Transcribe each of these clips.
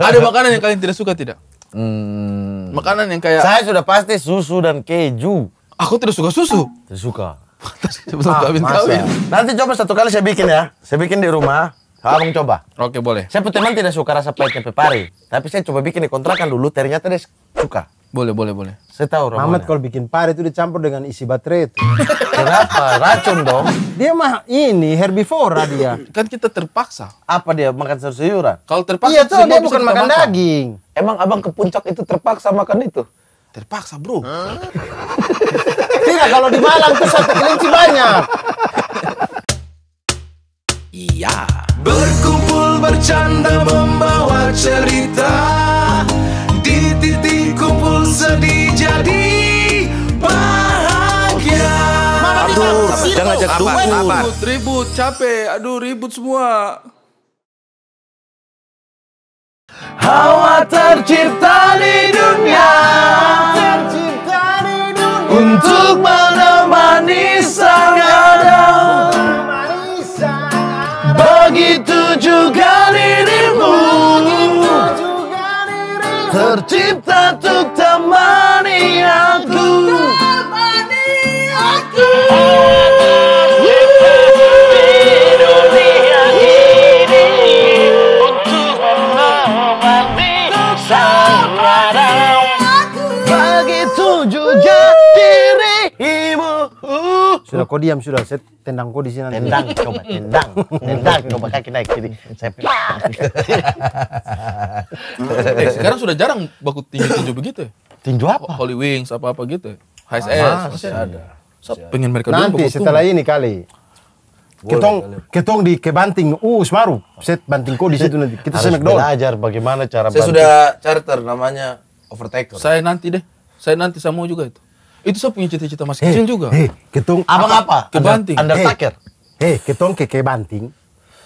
Ada makanan yang kalian tidak suka tidak? Hmm. Makanan yang kayak Saya sudah pasti susu dan keju. Aku tidak suka susu. Tidak suka. Pantas, ah, kawin kawin. Nanti coba satu kali saya bikin ya. Saya bikin di rumah. Abang coba. Oke boleh. Saya teman tidak suka rasa pahitnya pepari. Tapi saya coba bikin di kontrakan dulu. Ternyata dia suka. Boleh, boleh, boleh. Saya tahu ramuannya. Mamat kalau bikin pare itu dicampur dengan isi baterai itu. Kenapa? Racun dong. Dia mah ini herbivora dia. Kan kita terpaksa. Apa dia makan sayur-sayuran? Kalau terpaksa Iya tuh dia bukan makan, daging. Emang abang ke puncak itu terpaksa makan itu? Terpaksa bro. Tidak kalau di Malang tuh satu kelinci banyak. Iya. Berkumpul bercanda membawa cerita sedih jadi bahagia Aduh, jangan ajak dulu Ribut, ribut, capek Aduh, ribut semua Hawa tercipta di dunia Tercipta di dunia Untuk menemani sang ada Begitu juga dirimu Tercipta untuk Sudah kau diam sudah, saya tendang kau di sini. Tendang, coba tendang, tendang, coba kaki naik jadi saya pak. eh, sekarang sudah jarang baku tinju-tinju begitu. Ya? Tinju apa? Oh, Holy Wings apa apa gitu. Ya? High ah, masih ada. So, pengen mereka Nanti setelah ini kali. Ketong, ketong di kebanting, uh semaru, set banting kau di situ nanti. Kita Harus belajar bagaimana cara. Saya banting. sudah charter namanya overtaker. Saya nanti deh, saya nanti saya juga itu. Itu saya punya cita-cita masih eh, kecil juga. Hei, eh, ketong abang apa? Ke Banting. Anda taker. Hei, eh, ketong keke Banting.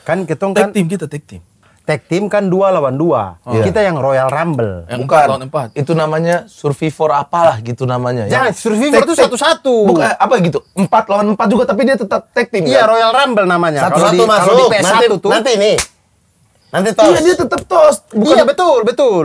Kan ketong kan team kita tag team. Tag team kan dua lawan dua. Oh, iya. Kita yang Royal Rumble. Yang Bukan. Lawan empat. Itu namanya Survivor apalah gitu namanya. Ya. Jangan ya. Survivor itu satu-satu. Bukan apa gitu. Empat lawan empat juga tapi dia tetap tag team. Iya kan? Royal Rumble namanya. Satu-satu masuk. Kalau di PS1 nanti, tuh. Nanti nih. Nanti tos. Iya dia tetap tos. Iya betul betul.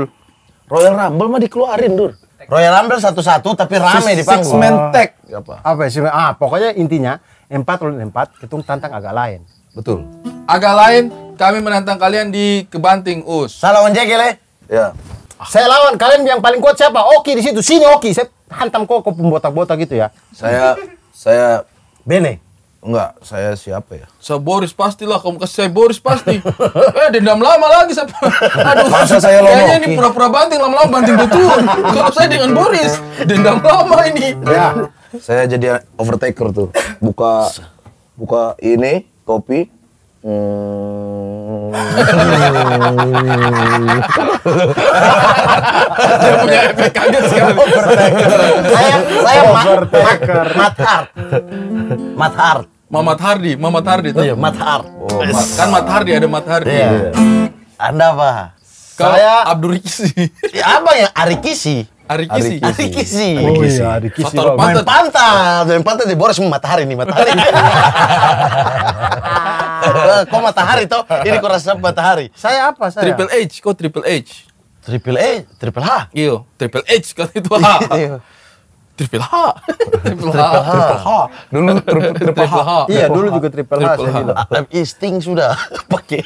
Royal Rumble mah dikeluarin dur. Royal Rumble satu-satu tapi rame di panggung. Oh, iya, ya, six man tag. Apa? Apa sih? Ah, pokoknya intinya empat lawan empat, kita tantang agak lain. Betul. Agak lain, kami menantang kalian di Kebanting Us. Saya lawan Jegel ya. Ah. Saya lawan kalian yang paling kuat siapa? Oki di situ. Sini Oki, saya hantam kok kok pembotak-botak gitu ya. Saya saya Bene. Enggak, saya siapa ya? Saya Boris pastilah, kamu kasih saya Boris pasti. eh, dendam lama lagi saya. Aduh, Masa saya lomo? Kayaknya ini pura-pura banting, lama-lama banting betul. Kalau saya dengan Boris, dendam lama ini. Ya, saya jadi overtaker tuh. Buka buka ini, kopi, dia punya efek kaget sekali. saya saya Overtaker. Mat Hart. Mat Hart. Mamat Hardi, Mamat Hardi Iya, Mat Hart. Oh, kan Mat Hardi ada Mat Hardi. Iya. Anda apa? Kalau saya Abdurikisi. Ya, apa yang Arikisi? Arikisi. Arikisi. Oh iya, Arikisi. Kotor pantat. Pantat. Dan pantat dibores sama matahari nih, matahari. Eh, kok matahari toh? Ini kok rasa matahari. Saya apa saya? Triple H, kok Triple H? Triple H, Triple H. Iya, Triple H kan itu H. Iya. Triple H. triple H. Triple H. Dulu triple, triple H. Iya, dulu juga triple H. Triple H. Iya, Sting sudah pakai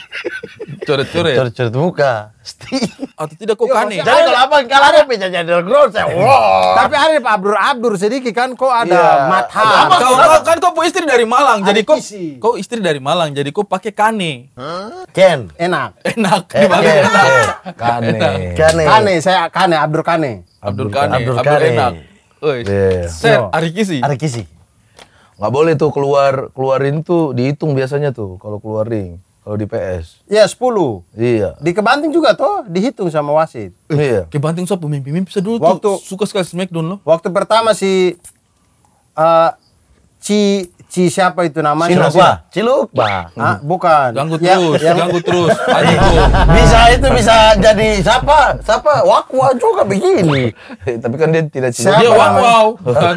coret-coret. Coret-coret muka. Sting. Atau tidak kok kane. Iya, jadi kalau apa kalau ada meja jadi ground saya. Wow. Tapi ada Pak Abdur Abdur sedikit kan kok ada iya. H, Kau kan kau istri dari Malang. Jadi kok kau istri dari Malang. Jadi kok pakai kane. Ken. Enak. Enak. Kane. Kane. Kane saya Kane Abdur Kane. Abdur Kane. Abdur Kane. Yeah. Iya, iya. Set, hari kisi. Hari kisi. Nggak boleh tuh keluar keluarin tuh dihitung biasanya tuh kalau keluar ring kalau di PS. Ya 10. Iya. Di Kebanting juga toh dihitung sama wasit. Eh, iya. Kebanting sob pemimpin bisa dulu waktu, tuh suka sekali Smackdown loh. Waktu pertama eh, si uh, Ci si siapa itu namanya? Cilupa. Cilupa. Ah, hmm. bukan. Ganggu ya, terus, ya, ganggu terus. bisa itu bisa jadi siapa? Siapa? Wakwa juga begini. Tapi kan dia tidak Cina. Dia wakwa. Kan.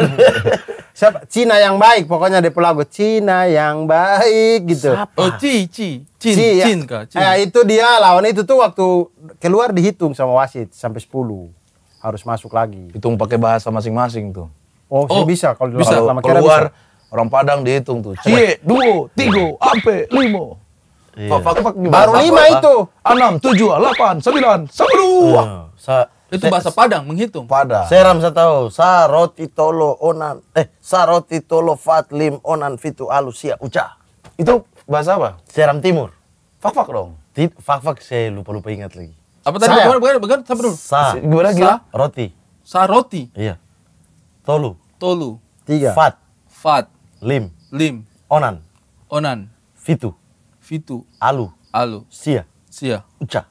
siapa? Cina yang baik pokoknya dia pelaku Cina yang baik gitu. Siapa? Oh, Ci, Ci. Cin, Ci, ya. Cin, Cin. Eh, itu dia lawan itu tuh waktu keluar dihitung sama wasit sampai 10 harus masuk lagi. Hitung pakai bahasa masing-masing tuh. Oh, oh bisa kalau bisa. Kalau keluar bisa Orang Padang dihitung tuh. Iya. Cie, dua, tiga, ampe, lima. Iya. Fak, fak, Baru lima itu. Enam, tujuh, delapan, sembilan, sepuluh. Iya. itu bahasa Padang menghitung. Padang. Seram saya tahu. roti tolo onan eh roti tolo fat lim onan fitu alusia uca. Itu bahasa apa? Seram Timur. Fak fak dong. Tid fak fak saya lupa lupa ingat lagi. Apa tadi? Bukan bukan bukan Sabar dulu. Sa. Gimana gila? Roti. roti. Iya. Tolu. Tolu. Tiga. Fat. Fat. Lim. Lim. Onan. Onan. Fitu. Fitu. Alu. Alu. Sia. Sia. Uca.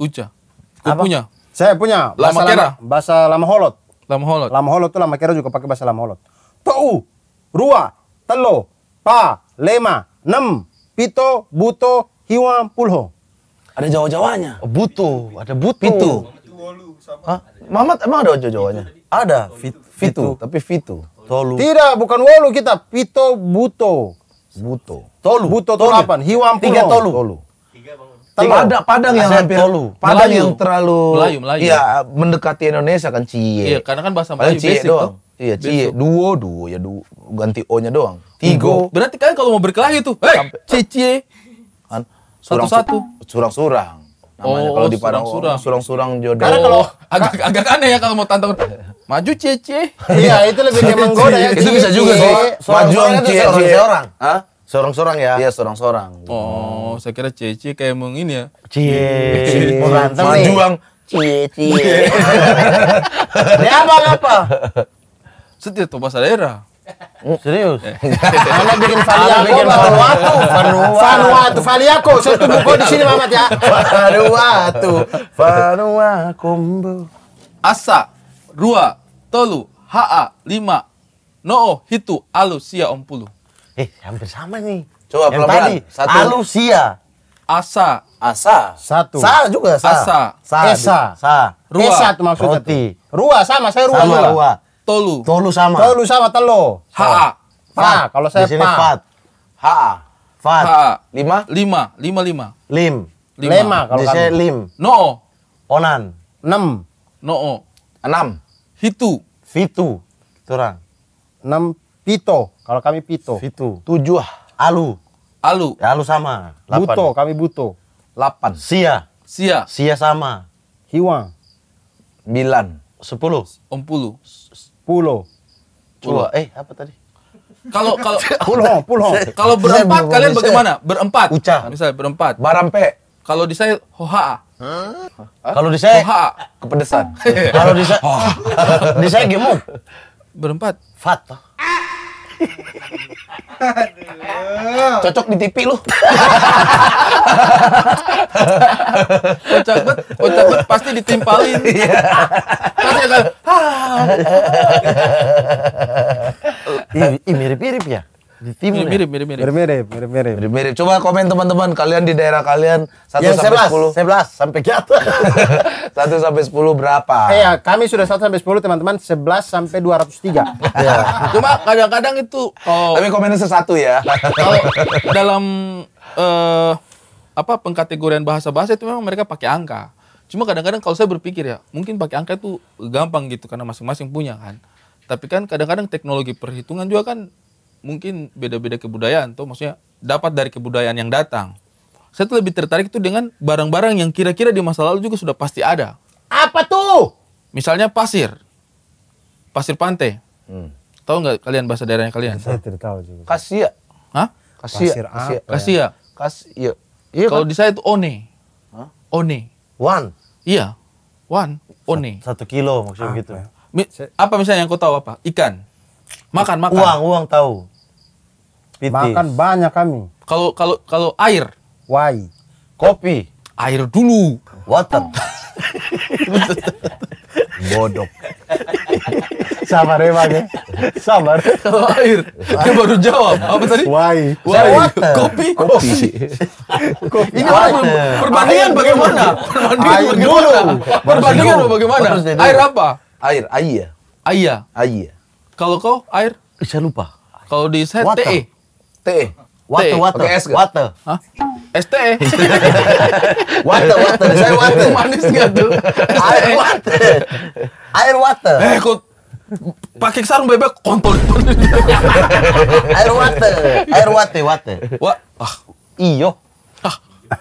Uca. Kau Apa? punya? Saya punya. Lama kera. bahasa lama holot. Lama holot. Lama holot tu lama kera juga pakai bahasa lama holot. Tau. rua, telo, pa, lema, nem, pito, buto, hiwa, pulho. Ada jawa-jawanya. Buto, ada buto. Pitu. Hah? Mamat emang ada jawa-jawanya? Ada, fitu. fitu, tapi fitu. Tolu. Tidak, bukan wolu kita. Pito buto. Buto. Tolu. Buto tolu. Hiwam Hiwampulo. Tiga tolu. tolu. Tiga bangun. Pada, padang yang hampir tolu. Padang Melayu. yang terlalu Melayu, Melayu. Iya, mendekati Indonesia kan cie. Iya, karena kan bahasa Melayu cie basic doang. Tuh. Iya, cie. Duo, duo ya duo. Ganti O-nya doang. Tigo. Tigo. Berarti kalian kalau mau berkelahi tuh, Hei, cie cie. Kan satu-satu. Surang-surang. Namanya oh, kalau di Padang oh, surang-surang jodoh. Karena kalau oh. agak agak aneh ya kalau mau tantang Maju cie-cie. Iya, itu lebih kayak menggoda ya. Itu bisa iya, juga iya, sih. Iya. Maju Seorang seorang, Hah? Seorang seorang ya? Iya, seorang seorang. Oh, saya kira cie-cie kayak meng ini ya. Cie. Mau berantem nih. Majuang. Cie, cie. Dia apa apa? Setiap tuh bahasa daerah. Hmm. Serius? Eh. Anda bikin Faliako bikin Vanuatu. Vanuatu. Faliako, saya tunggu kau di sini Mamat ya. Vanuatu. Vanuatu. Asa. Rua tolu ha lima noo hitu alusia ompulu. Eh hampir sama nih. Coba yang pelan tadi satu. alusia asa asa satu sa juga sa asa sa esa sa rua esa itu maksudnya roti rua sama saya rua sama rua tolu tolu sama tolu sama telo ha fa kalau saya pa fat ha fat ha lima lima lima lima lim lima, lima kalau saya lim no onan enam no enam Vitu, Fitu. Turang. Enam pito. Kalau kami pito. Fitu. Tujuh. Alu. Alu. Ya, alu sama. Lapan. Buto. Kami buto. Lapan. Sia. Sia. Sia sama. Hiwang. Bilan. Sepuluh. Empuluh. Sepuluh. Pulo. Eh apa tadi? Kalau kalau pulau pulau. Kalau berempat kalian bagaimana? Berempat. Uca. Misalnya berempat. Barampe. Kalau di saya hoha. Kalau di saya oh, kepedesan. Kalau di saya oh. di saya gemuk. Berempat. Fat. Cocok di TV lu. cocok banget, cocok banget pasti ditimpalin. pasti iya. akan. Ah, ih, mirip-mirip ya di Mirip, ya? mirip, mirip. Mirip, mirip, mirip, mirip. mirip, mirip. Coba komen teman-teman kalian di daerah kalian 1 ya, sampai 11, 10. 11 sampai ke atas. 1 sampai 10 berapa? Iya, eh, kami sudah 1 sampai 10 teman-teman, 11 sampai 203. Iya. Cuma kadang-kadang itu oh, Tapi komennya sesatu ya. Kalau dalam eh uh, apa pengkategorian bahasa-bahasa itu memang mereka pakai angka. Cuma kadang-kadang kalau saya berpikir ya, mungkin pakai angka itu gampang gitu karena masing-masing punya kan. Tapi kan kadang-kadang teknologi perhitungan juga kan mungkin beda-beda kebudayaan tuh maksudnya dapat dari kebudayaan yang datang. Saya tuh lebih tertarik tuh dengan barang-barang yang kira-kira di masa lalu juga sudah pasti ada. Apa tuh? Misalnya pasir. Pasir pantai. Hmm. Tahu nggak kalian bahasa daerahnya kalian? Saya tidak tahu juga. Kasia. Hah? Kasia. Pasir Apa Kasia. Kasia. Iya. iya, Kalau kan? di saya itu one. Hah? One. One. Iya. One. One. Satu kilo maksudnya ah, gitu. Ya. Apa misalnya yang kau tahu apa? Ikan. Makan, makan. Uang, uang tahu. Pitis. Makan banyak kami. Kalau kalau kalau air. Wai. Kopi. Air dulu. Water. Bodoh. Sabar ya bang ya. Sabar. Kalau air. Dia baru jawab. Apa tadi? wai wai Kopi. Kopi. Kopi. Ini Water. perbandingan bagaimana? Perbandingan bagaimana? Dulu. Perbandingan bagaimana? Air apa? Air. Air. Air. Air. Kalau kau air? Saya lupa. Kalau di saya TE. TE. Water, e. E. water, okay, e. water. Hah? STE. water, water. Saya water. Manis gak tuh? Air water. Air water. Eh, kok pakai sarung bebek kontol air water air water water Wah, ah iyo ah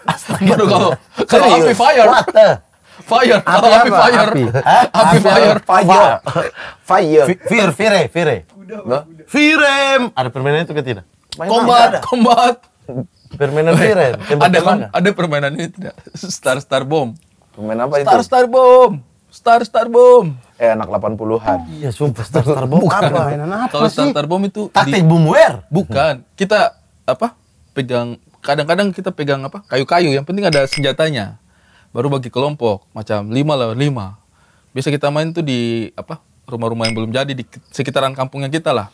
Astaga. kalau kalau api fire water Fire. Api oh, api Fire. Api. Hah? Api, api fire. Fire. Fire. Fire. Fire. Fire. fire Ada permainan itu tidak? Kombat. Kombat. Permainan fire, Ada kan? Ada permainan ini tidak? Star Star Bomb. Permainan apa itu? Star Star Bomb. Star Star Bomb. Eh anak 80-an. Iya, sumpah Star Star Bomb. Bukan apa? Permainan apa Kalau Star Star Bomb itu taktik bumer Bukan. Kita apa? Pegang kadang-kadang kita pegang apa? Kayu-kayu yang penting ada senjatanya baru bagi kelompok macam lima lah lima biasa kita main tuh di apa rumah-rumah yang belum jadi di sekitaran kampungnya kita lah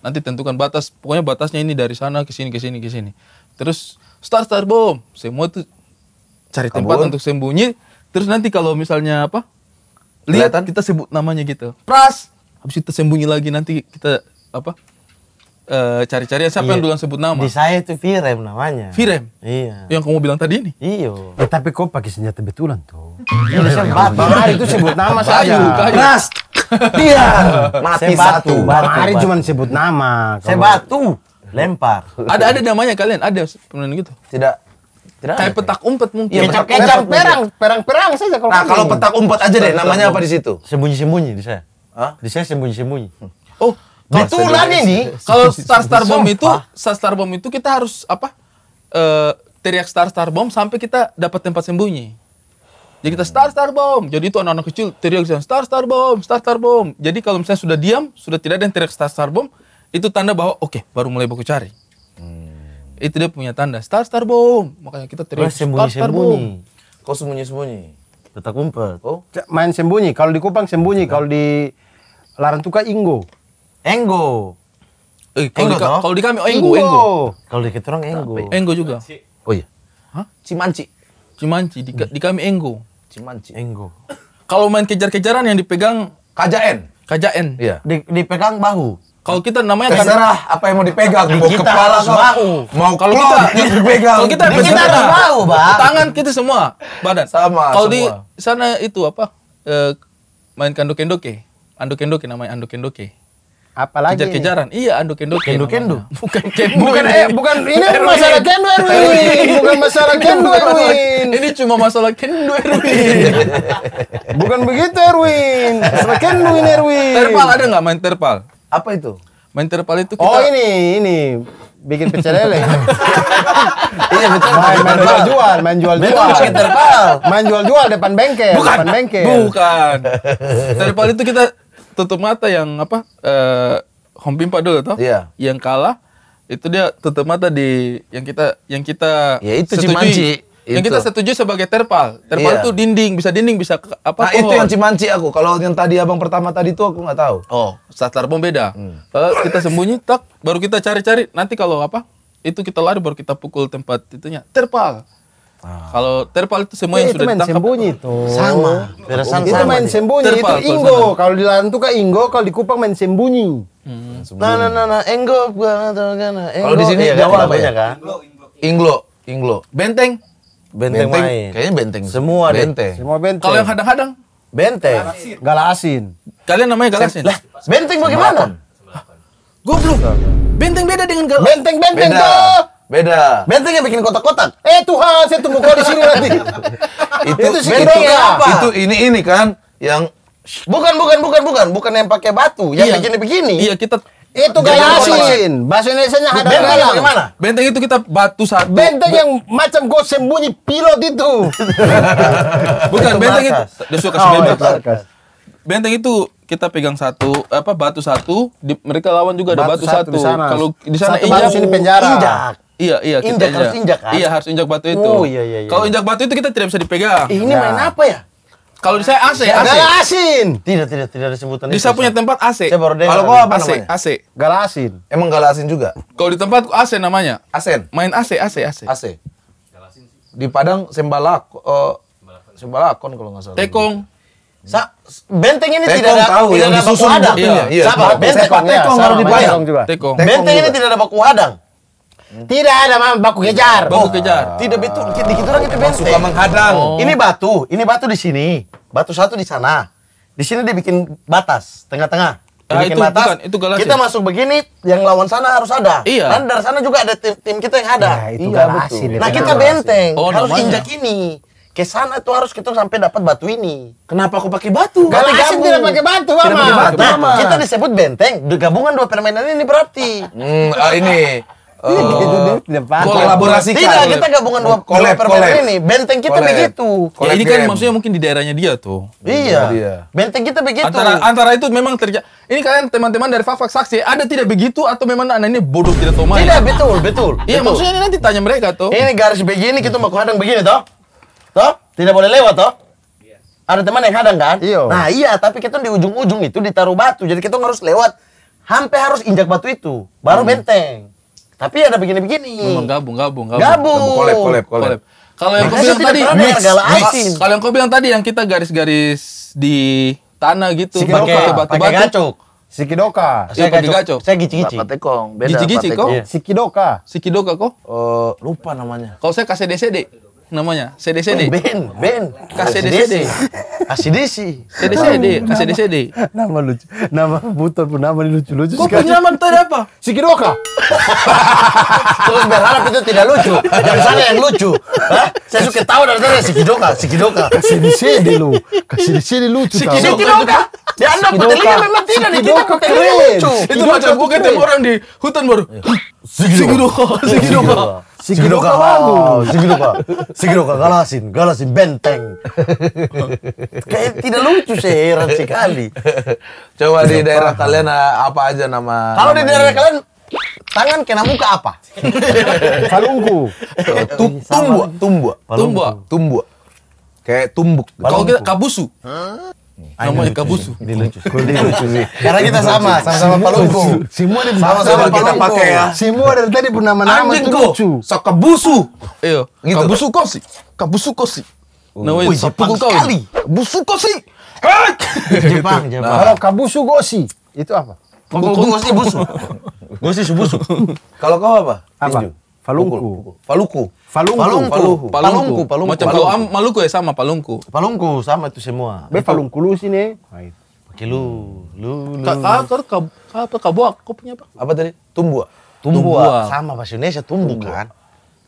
nanti tentukan batas pokoknya batasnya ini dari sana ke sini ke sini ke sini terus start start bom semua tuh cari Kabur. tempat untuk sembunyi terus nanti kalau misalnya apa lihat kita sebut namanya gitu pras habis itu sembunyi lagi nanti kita apa Eh, cari-cari uh, siapa iya. yang duluan sebut nama? Di saya itu Firem namanya. Firem? Iya. Yang kamu bilang tadi ini? Iya. Eh, tapi kok pakai senjata betulan tuh? Iya, iya sempat. Iya. Bang Ari itu sebut nama saja. Ras. Iya. Mati satu. Bang Ari cuma sebut nama. Saya batu. Lempar. Ada ada namanya kalian? Ada pemain gitu? Tidak. Tidak kayak petak umpet mungkin. Ya, kecap kecap perang, perang perang saja kalau. Nah, kalau petak umpet aja deh namanya apa di situ? Sembunyi-sembunyi di saya. Hah? Di saya sembunyi-sembunyi. Oh, Kebetulan ini kalau Star Star Bomb itu Star Star Bomb itu kita harus apa? Uh, teriak Star Star Bomb sampai kita dapat tempat sembunyi. Jadi kita Star Star Bomb. Jadi itu anak-anak kecil teriak Star Star Bomb, Star Star Bomb. Jadi kalau misalnya sudah diam, sudah tidak ada yang teriak Star Star Bomb, itu tanda bahwa oke, okay, baru mulai buku cari. Hmm. Itu dia punya tanda Star Star Bomb. Makanya kita teriak sembunyi, Star Star Bomb. Kau sembunyi-sembunyi. Tetap umpet. Oh. Main sembunyi. Kalau di Kupang sembunyi, iya. kalau di Larantuka Inggo. Enggo. Eh, kalau di, di kami oh Enggo, Enggo. Kalau di kita orang Enggo. Enggo juga. Oh iya. Hah? Cimanci. Cimanci di, di kami Enggo. Cimanci. Enggo. Kalau main kejar-kejaran yang dipegang KJN. KJN. Iya. Di, dipegang bahu. Kalau kita namanya kan- terserah kan, apa yang mau dipegang, mau kita kepala bahu. Mau kalau kita yang dipegang. Kalau kita kita ada bahu, Bang. Tangan kita semua, badan. Sama. Kalau di sana itu apa? Eh, main kandokendoke. Andokendoke namanya andokendoke. Apalagi kejar-kejaran. Iya, andu kendo Kendo-kendo. Iya, bukan kendo. Bukan eh bukan ini Erwin. masalah kendo Erwin. Bukan masalah kendo Erwin. Ini cuma masalah kendo Erwin. bukan begitu Erwin. Masalah kendo ini Erwin. Terpal ada nggak main terpal? Apa itu? Main terpal itu Oh, ini ini bikin pecel lele. iya pecel Main, main jual jual, main jual jual. terpal. Main jual jual depan bengkel, bukan. depan bengkel. Bukan. Terpal itu kita tutup mata yang apa? Eh uh, home pimpa dulu toh. Iya. Yang kalah itu dia tutup mata di yang kita yang kita Ya itu setujui. Yang kita setuju sebagai terpal. Terpal iya. itu dinding, bisa dinding, bisa ke, apa Nah, itu yang Cimanci aku. Kalau yang tadi abang pertama tadi itu aku nggak tahu. Oh, satar pun beda. Hmm. Kalau eh, kita sembunyi, tak, baru kita cari-cari. Nanti kalau apa? Itu kita lari baru kita pukul tempat itunya. Terpal. Ah. Kalau terpal itu semua ya, yang itu sudah main ditangkap. sembunyi itu. Sama. Berasan itu sama main nih. sembunyi terpal, itu inggo. Kalau di Lantu kan inggo, kalau di Kupang main sembunyi. Hmm. Nah, nah, nah, nah, enggo, kan, nah, Kalau di sini iya, Jawa banyak kan? Inglo, inglo. Benteng. Benteng, benteng main. Kayaknya benteng. Semua benteng. Semua benteng. Kalau yang hadang-hadang? Benteng. Galasin. Kalian namanya Galasin. Lah, benteng bagaimana? Goblok. Benteng beda dengan Galasin. Benteng benteng. tuh. Beda. Benteng yang bikin kotak-kotak. Eh Tuhan, saya tunggu kau di sini nanti. itu itu, sih itu, ya. itu ini ini kan yang bukan bukan bukan bukan bukan yang pakai batu, yang iya. begini-begini. Iya, kita itu gaya asin. Bahasa Indonesia-nya ada Benteng Benteng itu kita batu satu. Benteng yang macam gue sembunyi pilot itu. Bukan benteng itu. Dia suka oh, itu Benteng itu kita pegang satu apa batu satu, di, mereka lawan juga batu ada batu satu. satu. Kalau di sana, injak. sini penjara. Injak. Iya, iya, injak, kita injak. harus injak kan? Iya, harus injak batu itu. Oh, iya, iya, iya. Kalau injak batu itu kita tidak bisa dipegang. Eh, ini nah. main apa ya? Kalau di saya AC, AC. asin. Tidak, tidak, tidak ada sebutan Di saya punya tempat AC. Kalau gua apa AC, namanya? AC. Galasin. Emang galasin juga? Kalau di tempat AC namanya. Asen. Main AC, AC, AC. AC. Di Padang sembalak uh, sembalakon kalau nggak salah. Tekong. Sa benteng ini tekong tidak ada tahu, tidak yang ada baku hadang. Iya, iya. Siapa? Benteng tekong, tekong, harus tekong, tekong, Benteng Benteng tekong, tekong, tekong, tekong, Hmm. Tidak ada mam baku kejar. Baku oh. kejar. Tidak betul. kita kita orang itu benteng. Suka menghadang. Oh. Ini batu. Ini batu di sini. Batu satu di sana. Di sini dia bikin batas tengah-tengah. Nah, itu batas, bukan, itu galasi. Kita masuk begini, yang lawan sana harus ada. Iya. Dan dari sana juga ada tim, tim kita yang ada. Nah, itu iya, Betul. Nah, kita benteng. Oh, harus namanya. injak ini ke sana itu harus kita sampai dapat batu ini. Kenapa aku pakai batu? Karena gabung. tidak pakai batu, Mama. Tidak pakai batu, Mama. kita disebut benteng. Gabungan dua permainan ini berarti. Hmm, ah, ini Iya eh, gitu deh, Kolaborasikan. Tidak, kita gabungan dua collab, ini. Benteng kita collab. begitu. Collab ya, ini kan maksudnya mungkin di daerahnya dia tuh. Iya. Benteng kita begitu. Antara antara itu memang terjadi. Ini kalian teman-teman dari Fafak saksi, ada tidak begitu atau memang anak ini bodoh tidak tahu Tidak, betul, betul. Iya, maksudnya ini nanti tanya mereka tuh. Ini garis begini kita mau kadang begini toh. Toh? Tidak boleh lewat toh ada teman yang kadang kan? Iya. Nah iya, tapi kita di ujung-ujung itu ditaruh batu, jadi kita harus lewat, hampir harus injak batu itu, baru hmm. benteng. Tapi ada begini-begini. Memang gabung, gabung, gabung. Gabung. Kolab, kolab, kolab. Kalau yang kau bilang tadi, kalau yang kau bilang tadi yang kita garis-garis di tanah gitu, pakai batu-batu. gacok. Sikidoka. Iya, saya pakai gacok. Saya gici-gici. Patekong. Beda gici-gici kok. Iya. Sikidoka. Sikidoka kok? Eh, lupa namanya. Kalau saya kasih DCD namanya CDCD. Oh, ben, Ben. CD KCDC. CD CD. Nama lucu. Nama buta pun nama lucu-lucu Kok punya nama tadi apa? Sikidoka. Terus berharap itu tidak lucu. Yang sana yang lucu. Hah? Saya suka tahu dari tadi Sikiroka. CD CD lu. CD lucu Sikiroka. dia Ya Anda petelingnya memang tidak di kita petelingnya lucu. Itu macam bukan ketemu orang di hutan baru. Sikiroka. Sikiroka. Sigiro ka wow, Sigiro ka. Sigiro ka galasin, galasin benteng. Kayak tidak lucu sih, heran sekali. Coba di daerah kalian eh, apa aja nama Kalau di daerah kalian tangan kena muka apa? Kalungku. Tumbuh, tumbuh, tumbuh, tumbuh. Kayak tumbuk. Kalau kita kabusu. Namanya kabusu. Ini lucu. Ini lucu sih. Karena kita sama, sama-sama palungku. Semua dari sama-sama kita pakai ya. Semua dari tadi pun nama itu lucu. Sok kabusu. Iya. Gitu. Kabusu kosi. Kabusu kosi. Oh. Namanya sapu kau. Sekali. Kabusu kosi. Gitu. Jepang, Jepang. Nah. Kalau kabusu gosi itu apa? Gosi busu. Gosi busu. Kalau kau apa? Apa? Falungku. Paluku. Falungku. Falungku. Palungku. Palungku. Palungku. Macam kalau Maluku ya sama Palungku. Palungku sama itu semua. Be Palungku lu sini. Pakai lu. Lu. Lu. Ka, ka, ka, apa Kau punya apa? Apa tadi? tumbuh, tumbuh, Sama bahasa Indonesia tumbuh kan?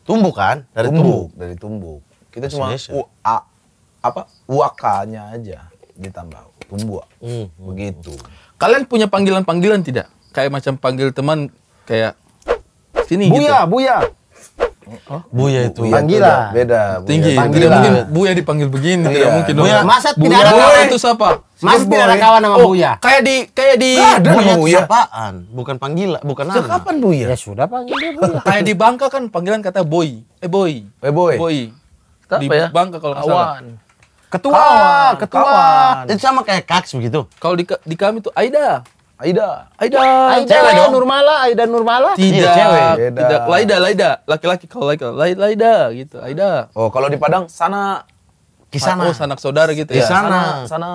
Tumbuh kan? Dari tumbuh. Dari tumbuh. Kita cuma u, a, apa? Uakanya aja ditambah. tumbuh, hmm. Begitu. Kalian punya panggilan-panggilan tidak? Kayak macam panggil teman kayak sini Buya, gitu. Buya. Oh, buya itu. Buya Panggila. Beda. buya. Tinggi. Panggila. Tidak mungkin Buya dipanggil begini. Iya. mungkin. Buya. Masa buya. tidak ada kawan itu siapa? Masa tidak ada kawan nama oh, Buya? Kayak di kayak di ada Buya. buya. Apaan? Bukan panggilan, bukan nama. Sejak kapan Buya? Ya sudah panggil dia Buya. kayak di Bangka kan panggilan kata boy. Eh boy. Eh boy. Boy. di ya? Bangka kalau kawan. Salah. Ketua, kawan, ketua. Kawan. Itu sama kayak kaks begitu. Kalau di, di kami tuh Aida. Aida. Aida. Aida cewek dong. Nurmala, Aida Nurmala. Tidak, iya, cewek. Tidak, Laida, Laida. Laki-laki kalau Laida, Laida gitu, Aida. Oh, kalau di Padang sana Kisana. Oh, sanak saudara gitu ya. Kisana. Sana. sana.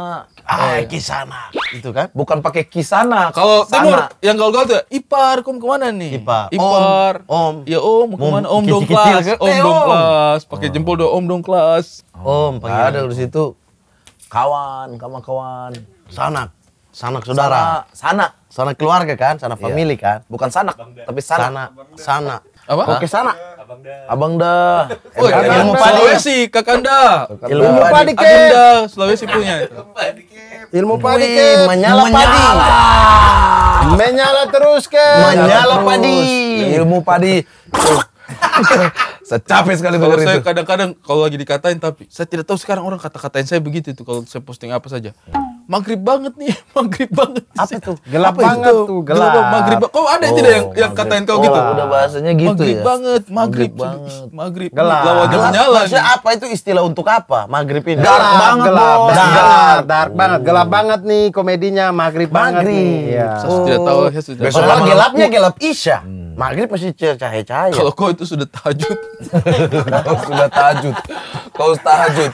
Ah, eh. kisana. Itu kan? Bukan pakai kisana. Kalau timur yang gaul gaul tuh ipar, kum kemana nih? Ipar. Ipar. Om. om. Ya om, kemana? Om, kan? eh, om dong kelas. Om eh, dong kelas. Pakai oh. jempol dong, om dong kelas. Om, Ada di situ. Kawan, kawan kawan. Sanak sanak saudara. Sana. Sana, sana keluarga kan, sana iya. family iya. kan. Bukan sanak, tapi sana. Sana. sana. Apa? Oke sana. Abang da Abang da ilmu padi. Sulawesi, Kakanda. Ilmu padi ke. Kakanda, Sulawesi punya. Ilmu padi ke. Menyala, padi. Menyala terus ke. Menyala padi. Ilmu padi. saya capek sekali kalau saya kadang-kadang kalau lagi dikatain tapi saya tidak tahu sekarang orang kata-katain saya begitu itu kalau saya posting apa saja maghrib banget nih, maghrib banget. Apa tuh? Gelap apa banget itu? tuh, gelap. gelap maghrib. Kau ada oh, tidak yang yang katain kau oh, gitu? Udah bahasanya gitu maghrib ya. Banget, maghrib, maghrib banget, maghrib. Gelap. Gelap, gelap nyala. Maksudnya apa itu istilah untuk apa? Maghrib ini. Gelap gelap banget, gelap, bos. Dark, dark, dark oh. banget. Gelap banget nih komedinya maghrib, banget. Nih. Ya. Saya sudah oh. tahu, saya sudah. Besok gelapnya gelap Isya. Hmm. Maghrib masih cahaya-cahaya. Kalau kau itu sudah tahajud. kau sudah tahajud. Kau tahajud.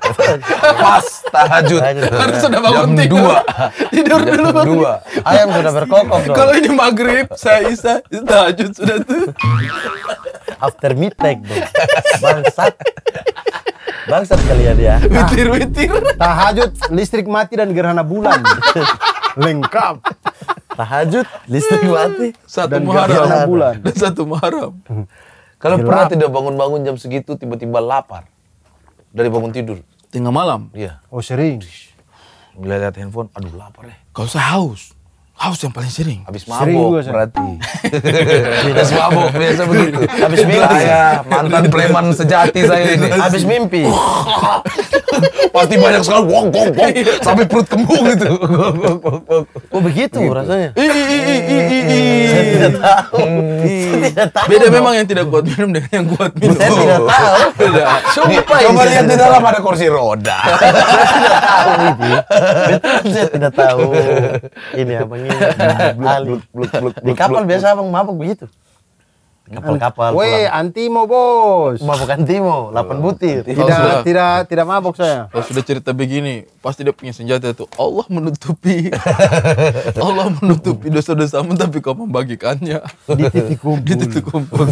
Pas tahajud ya. sudah bangun jam tidur. Dua. tidur jam dulu. Dua. Ayam sudah berkokok Kalau ini maghrib, saya isa, tahajud sudah tuh. After midnight dong. Bangsat. Bangsat kalian ya. Witir witir. Tahajud, listrik mati dan gerhana bulan. Lengkap. Tahajud, listrik mati. Satu dan Gerhana bulan. Dan satu muharam. Kalau pernah tidak bangun-bangun jam segitu tiba-tiba lapar dari bangun tidur. Tengah malam? Iya. Oh sering. Ngeliat handphone, aduh lapar ya. Gak usah haus. Haus yang paling sering. Habis mabok sering gua, berarti. Habis mabok biasa begitu. Habis mimpi. Saya mantan preman sejati saya ini. Habis mimpi. Pasti banyak sekali wong wong wong sampai perut kembung gitu. oh begitu gitu. rasanya. I, i, i, i, i, i. Saya tidak tahu. Hmm. tahu. Beda memang yang tidak kuat minum dengan yang kuat minum. Saya tidak oh. tahu. Coba Sumpah. Coba lihat di dalam ada kursi roda. saya tidak tahu ini. Betul saya tidak tahu. Ini apa Iya, iya. Di kapal biasa abang mabuk begitu. Kapal-kapal. Weh, antimo bos. Mabuk oh, antimo, 8 butir. Tidak, tidak, tidak mabuk saya. Kalau sudah cerita begini, pasti dia punya senjata itu. Allah menutupi, Allah menutupi dosa-dosamu tapi kau membagikannya. Di titik kumpul. Di titik kumpul.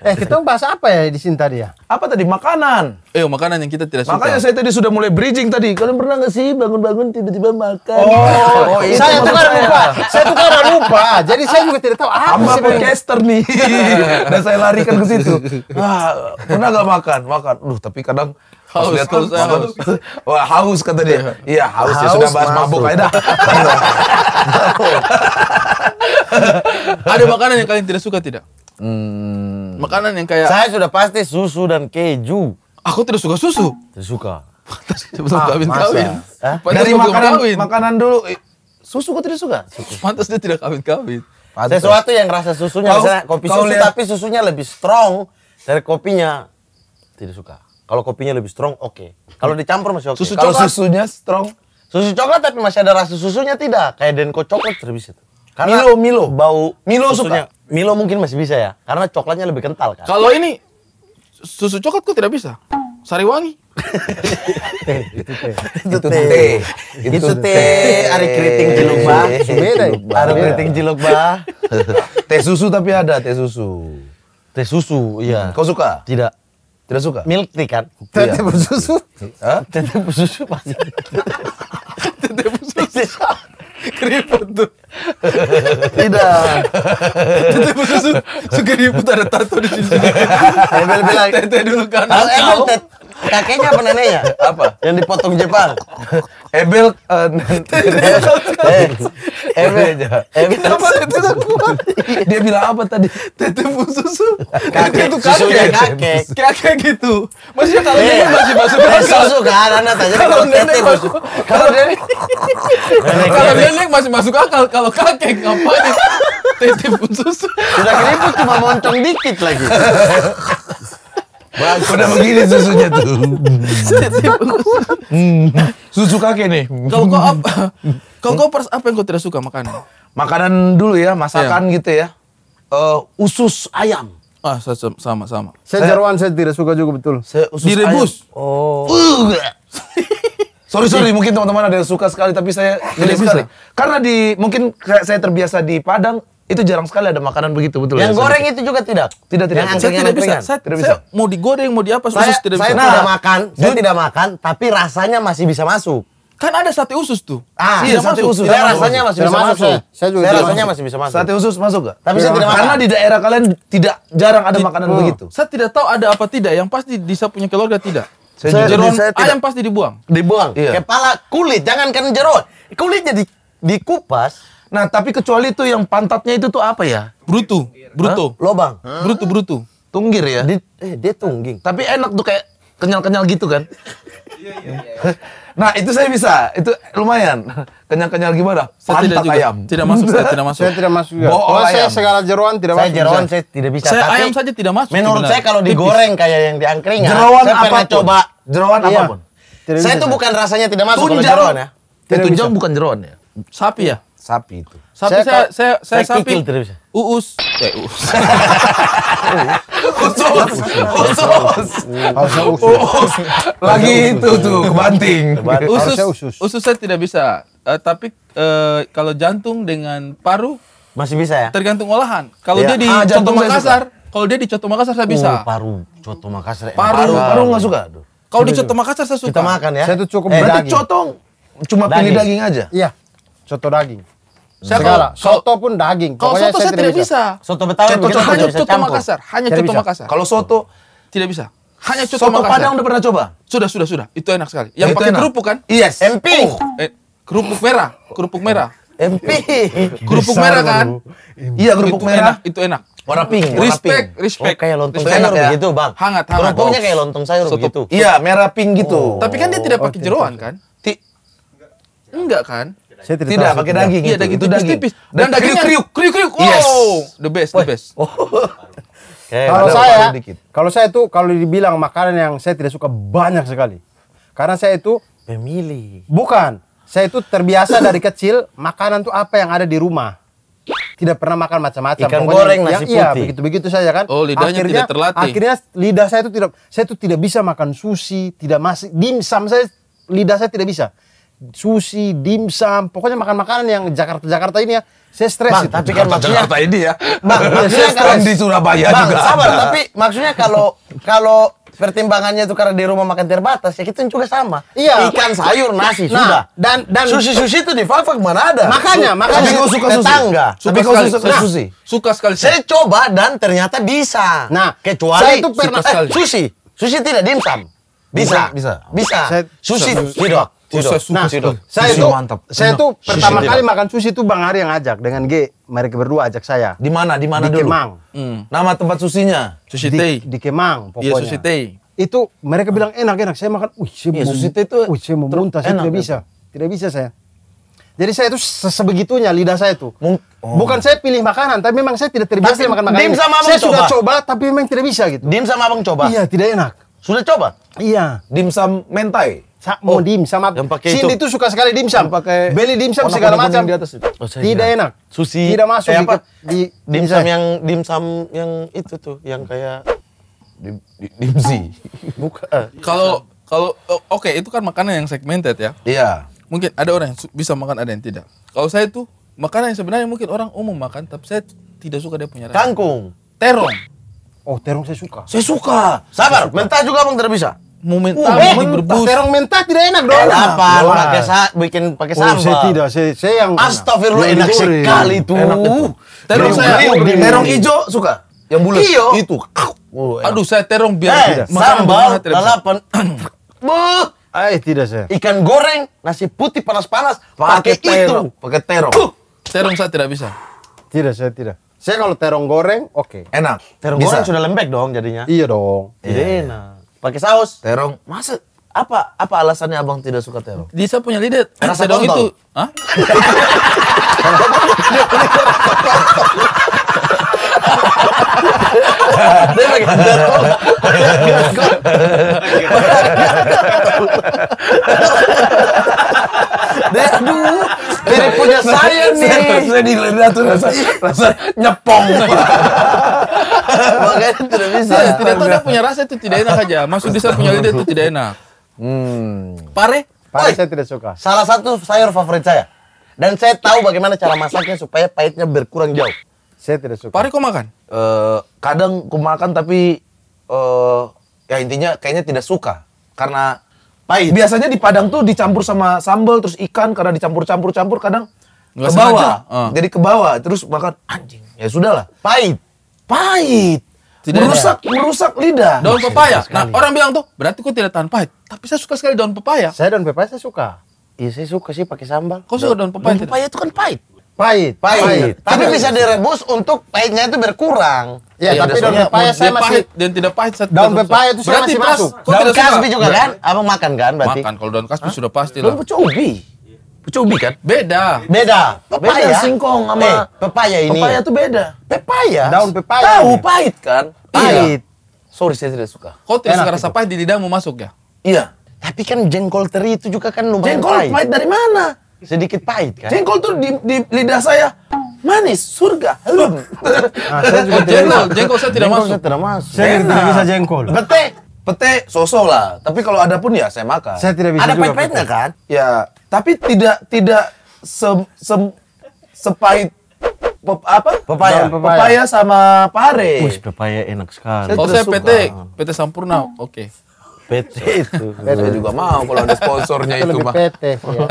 eh, kita bahas apa ya di sini tadi ya? Apa tadi? Makanan. Eh, makanan yang kita tidak suka. Makanya saya tadi sudah mulai bridging tadi. Kalian pernah gak sih bangun-bangun tiba-tiba makan? Oh, oh itu iya. saya tuh kan lupa. Saya tuh kan lupa. Jadi saya juga tidak tahu apa Amba sih podcaster nih. Dan saya larikan ke situ. Ah, pernah nggak makan? Makan. Duh, tapi kadang haus, lihat haus, haus, Wah, haus kata dia. Iya, haus, ya haus ya sudah bahas mabuk aja dah. Ada makanan yang kalian tidak suka tidak? Hmm. Makanan yang kayak Saya sudah pasti susu dan keju. Aku tidak suka susu. Tidak suka. Pantas dia ah, kawin kawin. Dari makanan makanan dulu susu kok tidak suka? Susu. Pantas dia tidak kawin kawin. Pantas. Sesuatu yang rasa susunya kau, misalnya kopi susu liat. tapi susunya lebih strong dari kopinya. Tidak suka. Kalau kopinya lebih strong oke. Okay. Kalau dicampur masih oke. Okay. Susu Kalau susunya strong. Susu coklat tapi masih ada rasa susunya tidak. Kayak Denko coklat terbisa itu. Karena Milo, Milo. Bau Milo susunya. suka. Milo mungkin masih bisa ya, karena coklatnya lebih kental kan. Kalau ini Susu coklat kok tidak bisa? sari wangi, itu teh. Itu teh. Itu teh. Ari keriting jiluk bah. Beda. Ari keriting jiluk bah. Teh susu tapi ada teh susu. Teh susu, iya. Kau suka? Tidak. Tidak suka? Milk tea kan? Teh iya. teh susu? Teh teh susu pasti. Teh teh bersusu keriput tuh. Tidak. Itu khusus suka keriput ada tato di sini. Embel bilang tete dulu kan. Kalau kakeknya apa neneknya? Apa? Yang dipotong Jepang. Ebel eh, eh Ebel aja. Ebel. Kenapa itu kuat? Dia bilang apa tadi? Tete susu. Kakek itu kakek. kakek. Kakek gitu. Maksudnya kalau eh, nenek masih masuk eh, akal. Susu kan anak tanya kalau nenek masuk. Kalau nenek kalau nenek masih masuk akal. Kalau kakek ngapain? Tete susu. Sudah keriput cuma montong dikit lagi. Bagus. Udah begini susunya tuh. Hmm. Susu kakek nih. Kalau kau apa? Kalau kau pers apa yang kau tidak suka makan? Makanan dulu ya, masakan iya. gitu ya. Uh, usus ayam. Ah, sama sama. Saya, saya saya tidak suka juga betul. Saya usus Direbus. Ayam. Oh. sorry sorry, mungkin teman-teman ada yang suka sekali tapi saya tidak sekali. Karena di mungkin saya terbiasa di Padang itu jarang sekali ada makanan begitu betul yang ya, goreng itu juga tidak tidak tidak yang saya tidak bisa saya, tidak bisa saya mau digoreng mau diapa saya, usus tidak saya bisa. tidak nah, makan saya tidak makan tapi rasanya masih bisa masuk kan ada sate usus tuh ah iya, sate masuk. usus saya rasanya masih bisa masuk, masuk. saya juga saya rasanya masih bisa masuk sate usus masuk gak tapi saya tidak karena di daerah kalian tidak jarang ada makanan begitu saya tidak tahu ada apa tidak yang pasti saya punya keluarga tidak saya, jeron saya ayam pasti dibuang dibuang iya. kepala kulit jangan kan jeron kulitnya di dikupas Nah, tapi kecuali itu yang pantatnya itu tuh apa ya? Brutu, bruto. Hah? Lobang. Hah? Brutu, brutu. Tunggir ya? Di, eh, dia tungging. Tapi enak tuh kayak kenyal-kenyal gitu kan? Iya, iya, iya, nah, itu saya bisa. Itu lumayan. Kenyal-kenyal gimana? Pantat tidak juga. Tidak masuk, saya tidak masuk. Saya tidak masuk juga. Oh, saya segala jeruan tidak masuk. Saya jeruan saya tidak bisa. Saya Tapi ayam saja tidak masuk. Menurut sebenarnya. saya kalau digoreng kayak yang di jeruan apa saya coba jeruan iya. apapun. Tidak saya itu bukan rasanya tidak masuk Tunjang. kalau ya. Tunjau bukan jeruan ya. Sapi ya? sapi itu. Sapi saya saya saya, saya sapi. Terus. Uus. Eh, uus. Usus. Usus. Usus. Lagi itu tuh kebanting. Usus. Usus saya tidak bisa. Uh, tapi uh, kalau jantung dengan paru masih bisa ya? Tergantung olahan. Kalau ya. dia di ah, Coto Makassar, kalau dia di Coto Makassar saya bisa. Uh, paru Coto Makassar. Eh, paru, paru nggak suka. Kalau di Coto Makassar saya suka. Kita makan ya. Saya tuh cukup eh, berarti daging. cuma pilih daging aja. Iya. Coto daging. Saya Segala. Kalau, soto pun daging. Kalau Pokoknya soto saya, saya tidak bisa. bisa. Soto Betawi contoh, contoh, hanya bisa contoh Makassar, hanya contoh Makassar. Kalau soto tidak bisa. Hanya contoh soto Makassar. Padang udah pernah coba? Sudah, sudah, sudah. Itu enak sekali. Yang pakai kerupuk kan? Yes. MP. Oh. eh, kerupuk merah, kerupuk merah. MP. Kerupuk merah kan? Iya, kerupuk merah. Itu enak. Warna pink. Respect, respect. Oh, kayak lontong respect sayur ya. begitu, Bang. Hangat, hangat. Kerupuknya kayak lontong sayur Soto. begitu. Iya, merah pink gitu. Oh. Tapi kan dia tidak oh, pakai okay, jeroan kan? Ti Enggak kan? Saya tidak, tidak pakai daging. Iya, daging itu daging. Tipis. Dan daging kriuk, kriuk, kriuk. Wow, yes. the best, the best. Oh. kalau saya, kalau saya itu kalau dibilang makanan yang saya tidak suka banyak sekali. Karena saya itu pemilih. Bukan, saya itu terbiasa dari kecil makanan tuh apa yang ada di rumah tidak pernah makan macam-macam. Ikan Pokoknya goreng, yang, nasi iya, putih. Iya, begitu-begitu saja kan. Oh, lidahnya akhirnya, tidak terlatih. Akhirnya lidah saya itu tidak saya itu tidak bisa makan sushi, tidak masih dimsum saya lidah saya tidak bisa sushi, dimsum, pokoknya makan makanan yang Jakarta Jakarta ini ya. Saya stres sih. itu. Tapi kan maksudnya Jakarta ini ya. Bang, maksudnya kan di Surabaya bang, juga. Sabar, ada. Nah. tapi maksudnya kalau kalau pertimbangannya itu karena di rumah makan terbatas ya kita juga sama iya ikan sayur nasi nah, sudah dan dan sushi sushi itu di Fafak mana ada makanya Su makanya tapi suka tetangga sushi. tapi kau suka, nah, sushi suka sekali saya coba dan ternyata bisa nah kecuali saya itu pernah eh, sushi sushi tidak dimsum bisa bisa bisa, bisa. Saya, sushi tidak tidak. Nah, Cido. saya tuh mantap. Saya tuh sushi. pertama kali makan sushi tuh Bang Hari yang ajak dengan G. Mari kita berdua ajak saya. Di mana? Di mana dulu? Di Kemang. Hmm. Nama tempat susinya? Sushi Tei. Di, Kemang pokoknya. Iya, Sushi Tei. Itu mereka bilang enak-enak. Saya makan, wih, saya ya, mau, sushi tei itu wih, saya mau muntah, saya tidak bisa. Tidak bisa saya. Jadi saya itu sebegitunya lidah saya itu. Oh. Bukan saya pilih makanan, tapi memang saya tidak terbiasa makan makanan. Dim sama abang saya coba. sudah coba, tapi memang tidak bisa gitu. Dim sama abang coba. Iya, tidak enak. Sudah coba? Iya. Dimsum mentai. Sa oh, mau dimsum apa? Yang pakai Cindy itu. suka sekali dimsum. pakai beli dimsum segala macam. Di atas itu. Oh, Tidak enak. Sushi. Tidak masuk eh, apa? di, dimsum yang dimsum yang itu tuh yang kayak dim, di, dimsi. Bukan. Kalau kalau oke okay, itu kan makanan yang segmented ya. Iya. Mungkin ada orang yang bisa makan ada yang tidak. Kalau saya tuh makanan yang sebenarnya mungkin orang umum makan tapi saya tidak suka dia punya rasa. Kangkung. Terong. Oh, terong saya suka. Saya suka. Sabar, saya suka. mentah juga Bang tidak bisa. Mau mentah, uh, eh, mentah. Terong mentah tidak enak dong. Apa? Pakai sa bikin pakai sambal. Oh, saya tidak, saya saya yang Astagfirullah enak, enak sekali tuh. Enak itu. Uh, terong saya terong hijau suka. Yang bulat. Iyo. Itu. Oh, Aduh, saya terong biar eh, sambal lalapan. Eh, tidak saya. Ikan goreng, nasi putih panas-panas, pakai itu, pakai terong. Terong saya tidak bisa. Tidak, saya tidak. Saya kalau terong goreng, oke. Okay. Enak. Terong Bisa. goreng sudah lembek dong jadinya. Iya dong. Jadi iya, iya, yeah. enak. Iya. Pakai saus. Terong. Masa apa apa alasannya abang tidak suka terong? Bisa punya lidah. Eh, Rasa dong itu. Hah? Dia pakai gatel. Dia aduh, jadi punya saya nih. Saya dilihat tuh rasa rasa nyepong. Makanya tidak bisa. Tidak tahu dia punya rasa itu tidak enak aja. Masuk bisa punya lidah itu tidak enak. Pare? Pare saya tidak suka. Salah satu sayur favorit saya. Dan saya tahu bagaimana cara masaknya supaya pahitnya berkurang jauh. Saya tidak suka. Pare kok makan? Uh, kadang ku makan tapi uh, ya intinya kayaknya tidak suka karena pahit. Biasanya di Padang tuh dicampur sama sambal terus ikan karena dicampur-campur-campur kadang ke bawah. Uh. Jadi ke bawah terus makan anjing. Ya sudahlah. Pahit. Pahit. Tidak merusak ada. merusak lidah. Daun pepaya. Nah, orang bilang tuh berarti kok tidak tahan pahit. Tapi saya suka sekali daun pepaya. Saya daun pepaya saya suka. Iya saya suka sih pakai sambal. Kau suka daun pepaya? Daun pepaya itu kan pahit. Pahit. pahit. Pahit. Tapi bisa direbus untuk pahitnya itu berkurang. Ya, ya tapi daun pepaya saya masih dan tidak pahit saat daun pepaya itu saya masih masuk. Daun kasbi juga kan? Iya. Abang makan kan berarti? Makan kalau daun kasbi sudah pasti lah. Daun ubi. Pucuk ubi kan? Beda. Beda. Pepaya beda singkong sama eh, pepaya ini. Pepaya itu beda. Pepaya. Daun pepaya. Tahu pahit kan? Iya. Pahit. Iya. Sorry saya tidak suka. Kau tidak suka rasa pahit di lidahmu masuk ya? Iya. Tapi kan jengkol teri itu juga kan lumayan pahit. Jengkol pahit dari mana? sedikit pahit kan? Jengkol tuh di, di lidah saya manis, surga, harum. Nah, saya juga jengkol, jengkol saya tidak jengkol masuk. Saya tidak masuk. Saya Enak. tidak bisa jengkol. Pete, pete sosok lah. Tapi kalau ada pun ya saya makan. Saya tidak bisa ada juga. Ada pahitnya kan? Ya, tapi tidak tidak se, se, sepahit pep, apa? Pepaya. pepaya. Pepaya sama pare. Wih, pepaya enak sekali. Saya oh, saya pete PT Sampurna. Oke. Okay. PT iya. itu. PT juga mau kalau ada sponsornya itu, mah. PT. Ya.